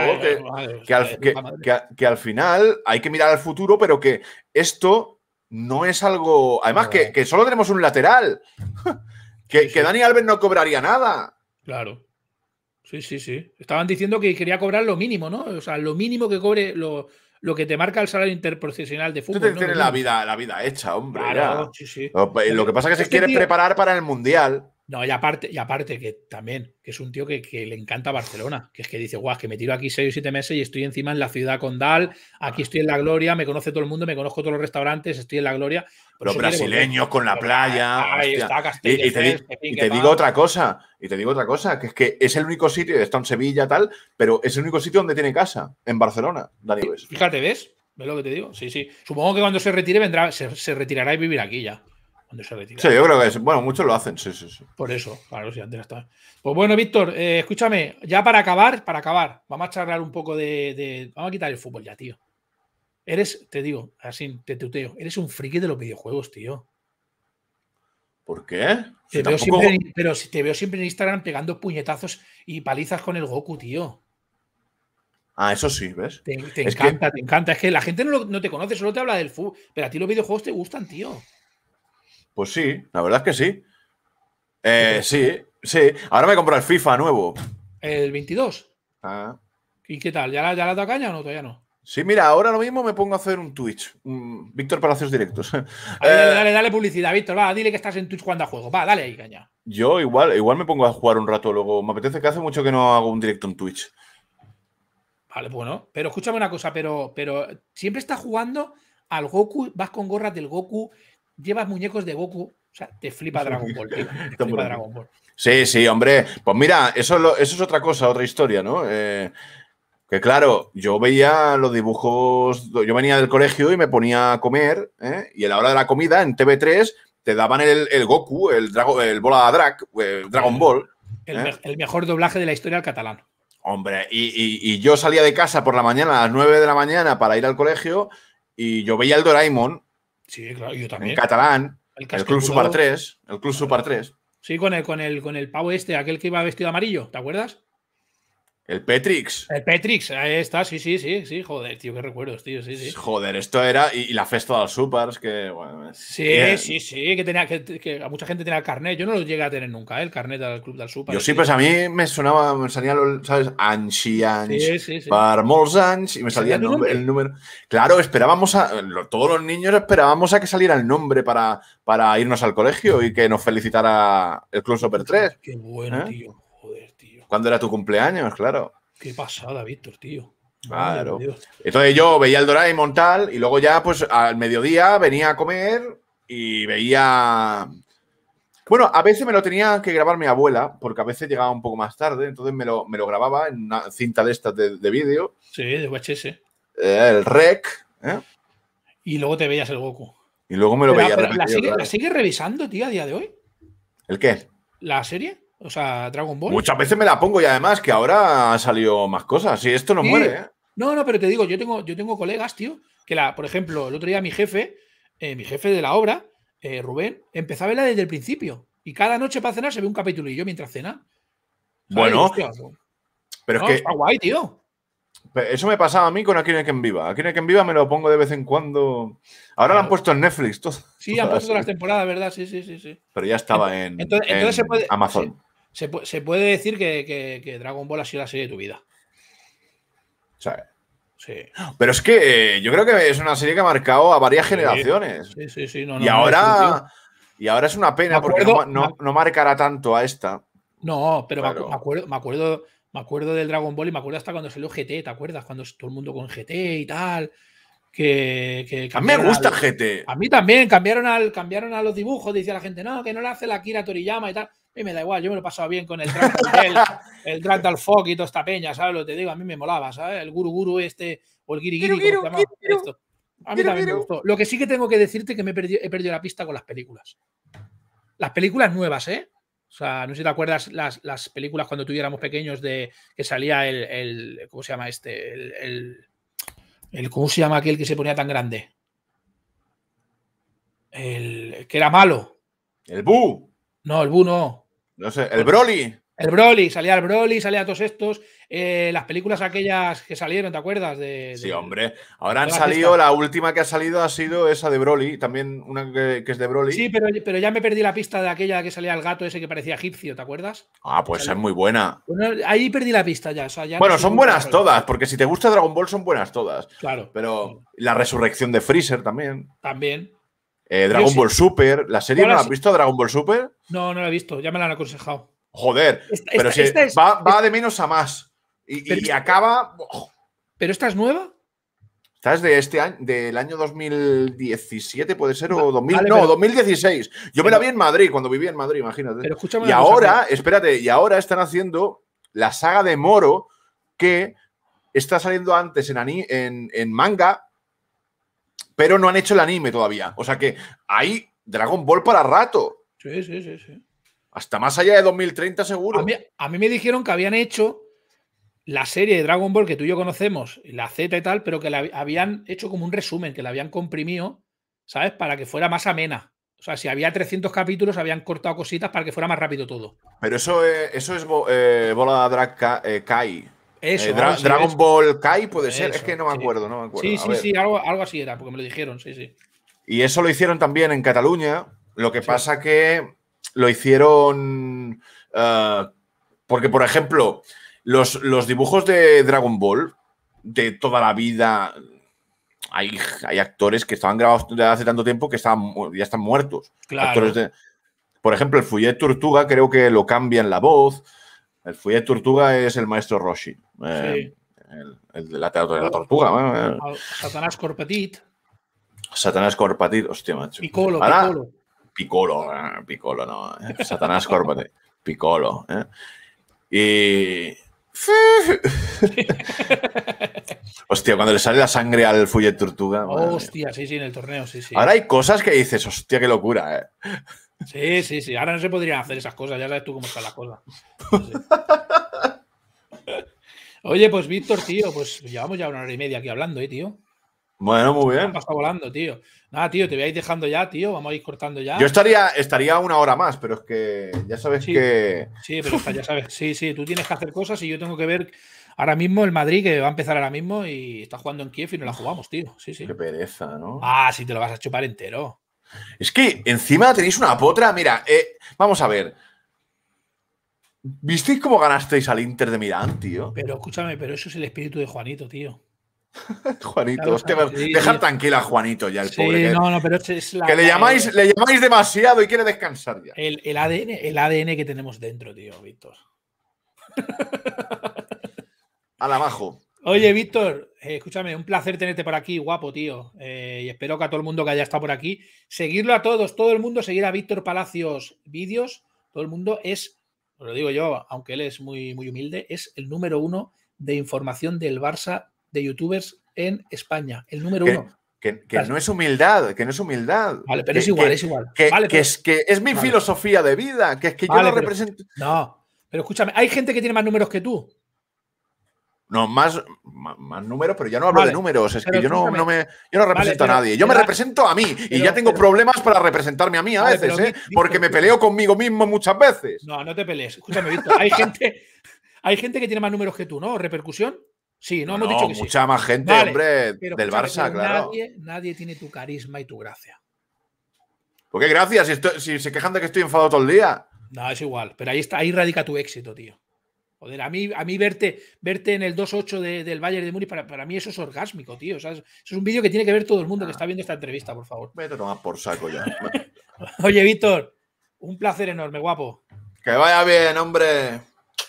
que, al, final hay que mirar al futuro, pero que esto no es algo. Además, que, que solo tenemos un lateral. [laughs] que, Dani Alves no cobraría nada. Claro. Sí, sí, sí. Estaban diciendo que quería cobrar lo mínimo, ¿no? O sea, lo mínimo que cobre lo, lo que te marca el salario interprofesional de fútbol. Tú la vida, la vida hecha, hombre. Claro, sí, sí. Lo, eh, que pasa es que se quieren preparar para el mundial. No, y aparte, y aparte que también, que es un tío que, le encanta Barcelona, que es que dice, guau, que me tiro aquí seis o siete meses y estoy encima en la ciudad condal, aquí estoy en la gloria, me conoce todo el mundo, me conozco todos los restaurantes, estoy en la gloria. Los brasileños con la playa. y, te, digo otra cosa, y te digo otra cosa, que es que es el único sitio, está en Sevilla tal, pero es el único sitio donde tiene casa, en Barcelona, Darío. Fíjate, ¿ves? ¿Ves lo que te digo? Sí, sí. Supongo que cuando se retire vendrá, se retirará y vivirá aquí ya. Sí, yo creo que es. Bueno, muchos lo hacen, Por eso, antes Pues bueno, Víctor, eh, escúchame, ya para acabar, para acabar, vamos a charlar un poco de, Vamos a quitar el fútbol ya, tío. Eres, te digo, así te tuteo, eres un friki de los videojuegos, tío. ¿Por qué? te veo siempre, pero te veo siempre en Instagram pegando puñetazos y palizas con el Goku, tío. Ah, eso sí, ¿ves? Te, encanta, te encanta. Es que la gente no, no, te conoce, solo te habla del fútbol. Pero a ti los videojuegos te gustan, tío. Pues sí, la verdad es que sí. Eh, sí, sí. Ahora me compro el FIFA nuevo. ¿El 22? Ah. ¿Y qué tal? ¿Ya la, ya da caña o no? Todavía no. Sí, mira, ahora lo mismo me pongo a hacer un Twitch. Víctor Palacios Directos. [laughs] Eh, dale, dale, publicidad, Víctor. Va, dile que estás en Twitch jugando a juego. Va, dale ahí, caña. Yo igual, igual me pongo a jugar un rato luego. Me apetece que hace mucho que no hago un directo en Twitch. Vale, bueno. Pero escúchame una cosa, pero, pero siempre estás jugando al Goku, vas con gorras del Goku, llevas muñecos de Goku. O sea, te flipa [laughs] Dragon Ball, Sí, sí, hombre. Pues mira, eso, es, eso es otra cosa, otra historia, ¿no? Eh, que claro, yo veía los dibujos, yo venía del colegio y me ponía a comer, ¿eh? y a la hora de la comida, en TV3, te daban el, Goku, el, drago, el bola drag, Dragon Ball. ¿eh? El, mejor doblaje de la historia al catalán. Hombre, y, y, yo salía de casa por la mañana, a las 9 de la mañana, para ir al colegio, y yo veía el Doraemon, Sí, claro, yo también. En catalán, el, Club Super 3, el Club Super 3. Sí, con el, con el, con el pavo este, aquel que iba vestido amarillo, ¿te acuerdas? El Petrix. El Petrix, ahí está, sí, sí, sí, sí, joder, tío, qué recuerdos, tío, sí, sí. Joder, esto era, y, la festa de los supers, que bueno. Sí, sí, sí, que tenía, que, mucha gente tenía el carnet, yo no lo llegué a tener nunca, eh, el carnet del club del super. Yo sí, pues a mí me sonaba, me salía, ¿sabes? Anchi, para sí, y me salía el número. Claro, esperábamos a, todos los niños esperábamos a que saliera el nombre para, para irnos al colegio y que nos felicitara el Club Super 3. Qué bueno, ¿Eh? tío. Cuando era tu cumpleaños? Claro. Qué pasada, Víctor, tío. Claro. Entonces yo veía el Doraemon tal y luego ya pues al mediodía venía a comer y veía... Bueno, a veces me lo tenía que grabar mi abuela porque a veces llegaba un poco más tarde, entonces me lo, grababa en una cinta de estas de, vídeo. Sí, de VHS. Eh, el rec. ¿eh? Y luego te veías el Goku. Y luego me lo veía. la, sigue, ¿La sigue revisando, tío, a día de hoy? ¿El qué? ¿La serie? O sea, Dragon Ball. Muchas veces me la pongo y además que ahora han salido más cosas. Y esto no muere, ¿eh? No, no, pero te digo, yo tengo, yo tengo colegas, tío, que la, por ejemplo, el otro día mi jefe, eh, mi jefe de la obra, eh, Rubén, empezaba a verla desde el principio. Y cada noche para cenar se ve un capítulo y yo mientras cena. Bueno, pero es que. Está guay, tío. Eso me pasaba a mí con Aquí en viva. Aquí en viva me lo pongo de vez en cuando. Ahora lo han puesto en Netflix. Todo, sí, han puesto [laughs] todas las temporadas, ¿verdad? Sí, sí, sí, sí. Pero ya estaba en, Amazon. Se, puede decir que, Dragon Ball ha sido la serie de tu vida. Sí. Pero es que eh, yo creo que es una serie que ha marcado a varias generaciones. Sí, sí, sí. y, ahora, y ahora es una pena porque no, marcará tanto a esta. No, pero me, acuerdo, me, acuerdo, me acuerdo del Dragon Ball y me acuerdo hasta cuando salió GT, ¿te acuerdas? Cuando todo el mundo con GT y tal. Que, a mí me gusta GT. A mí también, cambiaron, al, cambiaron a los dibujos, decía la gente, no, que no le hace la Kira Toriyama y tal. A mí me da igual, yo me lo pasaba bien con el drag [laughs] el Fog y toda esta peña, ¿sabes? Lo te digo, a mí me molaba, ¿sabes? El Guru Guru este o el Giri Giri, A mí también me gustó. Lo que sí que tengo que decirte es que me he perdido, la pista con las películas. Las películas nuevas, ¿eh? O sea, no sé si te acuerdas las, películas cuando tuviéramos pequeños de que salía el, ¿cómo se llama este? El, ¿cómo se llama aquel que se ponía tan grande? El que era malo. El Bu. No, el Bu no. No sé, el Broly. El Broly, salía el Broly, salía todos estos. Eh, las películas aquellas que salieron, ¿te acuerdas? De, sí, hombre. Ahora han salido, la última que ha salido ha sido esa de Broly, también una que, es de Broly. Sí, pero, ya me perdí la pista de aquella que salía el gato ese que parecía egipcio, ¿te acuerdas? Ah, pues es muy buena. ahí perdí la pista ya. bueno, son buenas todas, porque si te gusta Dragon Ball son buenas todas. Claro. Pero la resurrección de Freezer también. También. Eh, Dragon Ball Super, la serie, ¿no la has visto? ¿Dragon Ball Super? No, no la he visto, ya me la han aconsejado. Joder, pero si va, de menos a más. Y, acaba. Oh. ¿Pero esta es nueva? Esta es de este año, del año 2017, puede ser, o no, 2016. Yo me la vi en Madrid, cuando vivía en Madrid, imagínate. y ahora, espérate, y ahora están haciendo la saga de Moro que está saliendo antes en, en manga pero no han hecho el anime todavía. O sea que hay Dragon Ball para rato. Sí, sí, sí, sí. Hasta más allá de 2030 seguro. A mí, a mí me dijeron que habían hecho la serie de Dragon Ball que tú y yo conocemos, la Z y tal, pero que la habían hecho como un resumen, que la habían comprimido, ¿sabes? Para que fuera más amena. O sea, si había 300 capítulos, habían cortado cositas para que fuera más rápido todo. Pero eso, eh, eso es bola de eh, bola drag eh, Kai. Eh, Dragon Ball Kai puede ser, es que no me acuerdo, no me acuerdo. Sí, sí, sí, algo, así era, porque me lo dijeron, sí, sí. Y eso lo hicieron también en Cataluña, lo que pasa que lo hicieron eh, porque, por ejemplo, los, dibujos de Dragon Ball de toda la vida, hay, actores que estaban grabados desde hace tanto tiempo que ya están muertos. Claro. Actores por ejemplo, el Fouillet Tortuga creo que lo cambian la voz. El de Tortuga es el maestro Roshi. Eh, sí. el, el, de la teatro de la tortuga. Eh, eh. Satanás Corpatit. Satanás Corpatit, hostia, macho. Piccolo, picolo, Piccolo. no. Satanás Corpatit. [laughs] Piccolo. Y. [laughs] hostia, cuando le sale la sangre al de Tortuga. hostia, sí, sí, en el torneo, sí, sí. Ahora hay cosas que dices, hostia, qué locura, eh. Sí, sí, sí. Ahora no se podrían hacer esas cosas, ya sabes tú cómo están las cosas. Oye, pues Víctor, tío, pues llevamos ya una hora y media aquí hablando, ¿eh, tío? Bueno, muy bien. pasa volando, tío. Nada, tío, te voy a ir dejando ya, tío. Vamos a ir cortando ya. Yo estaría, estaría una hora más, pero es que ya sabes que. Sí, pero ya sabes. Sí, sí, tú tienes que hacer cosas y yo tengo que ver ahora mismo el Madrid, que va a empezar ahora mismo y está jugando en Kiev y no la jugamos, tío. Sí, sí. Qué pereza, ¿no? Ah, sí, te lo vas a chupar entero. Es que encima tenéis una potra. Mira, eh, vamos a ver. ¿Visteis cómo ganasteis al Inter de Milán, tío? Pero escúchame, pero eso es el espíritu de Juanito, tío. [laughs] Juanito, dejad dejar tranquila a Juanito ya, el pobre. Que, no, no, pero es que le llamáis, le llamáis demasiado y quiere descansar ya. El, ADN, el ADN que tenemos dentro, tío, Víctor. [laughs] Al abajo. Oye, Víctor, eh, escúchame, un placer tenerte por aquí, guapo, tío. Eh, y espero que a todo el mundo que haya estado por aquí, seguirlo a todos, todo el mundo, seguir a Víctor Palacios vídeos, todo el mundo es, lo digo yo, aunque él es muy, muy humilde, es el número uno de información del Barça de youtubers en España, el número uno. Que, no es humildad, que no es humildad. Vale, pero es igual, es igual. es, que, es, mi filosofía de vida, que es que yo lo represento. no, pero escúchame, hay gente que tiene más números que tú. No, más, más, números, pero ya no hablo de números. Es que yo no, me, represento a nadie. Yo me represento a mí. y ya tengo problemas para representarme a mí a veces, ¿eh? porque me peleo conmigo mismo muchas veces. No, no te pelees. Escúchame, Hay gente, [laughs] hay gente que tiene más números que tú, ¿no? ¿Repercusión? Sí, no, hemos dicho que mucha más gente, hombre, del Barça, claro. Nadie, tiene tu carisma y tu gracia. ¿Por qué gracias? Si, se quejan de que estoy enfadado todo el día. No, es igual, pero ahí está, ahí radica tu éxito, tío a mí, a mí verte, verte en el 2-8 del Bayern de Múnich, para, mí eso es orgásmico, tío. es un vídeo que tiene que ver todo el mundo que ah. está viendo esta entrevista, por favor. Vete tomar por saco ya. [laughs] Oye, Víctor, un placer enorme, guapo. Que vaya bien, hombre.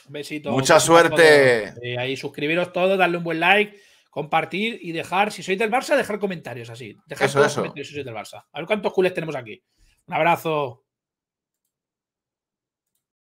Un besito. Mucha suerte. Eh, ahí suscribiros todos, darle un buen like, compartir y dejar, si sois del Barça, dejar comentarios así. eso, eso. del Barça. A ver cuántos culés tenemos aquí. Un abrazo.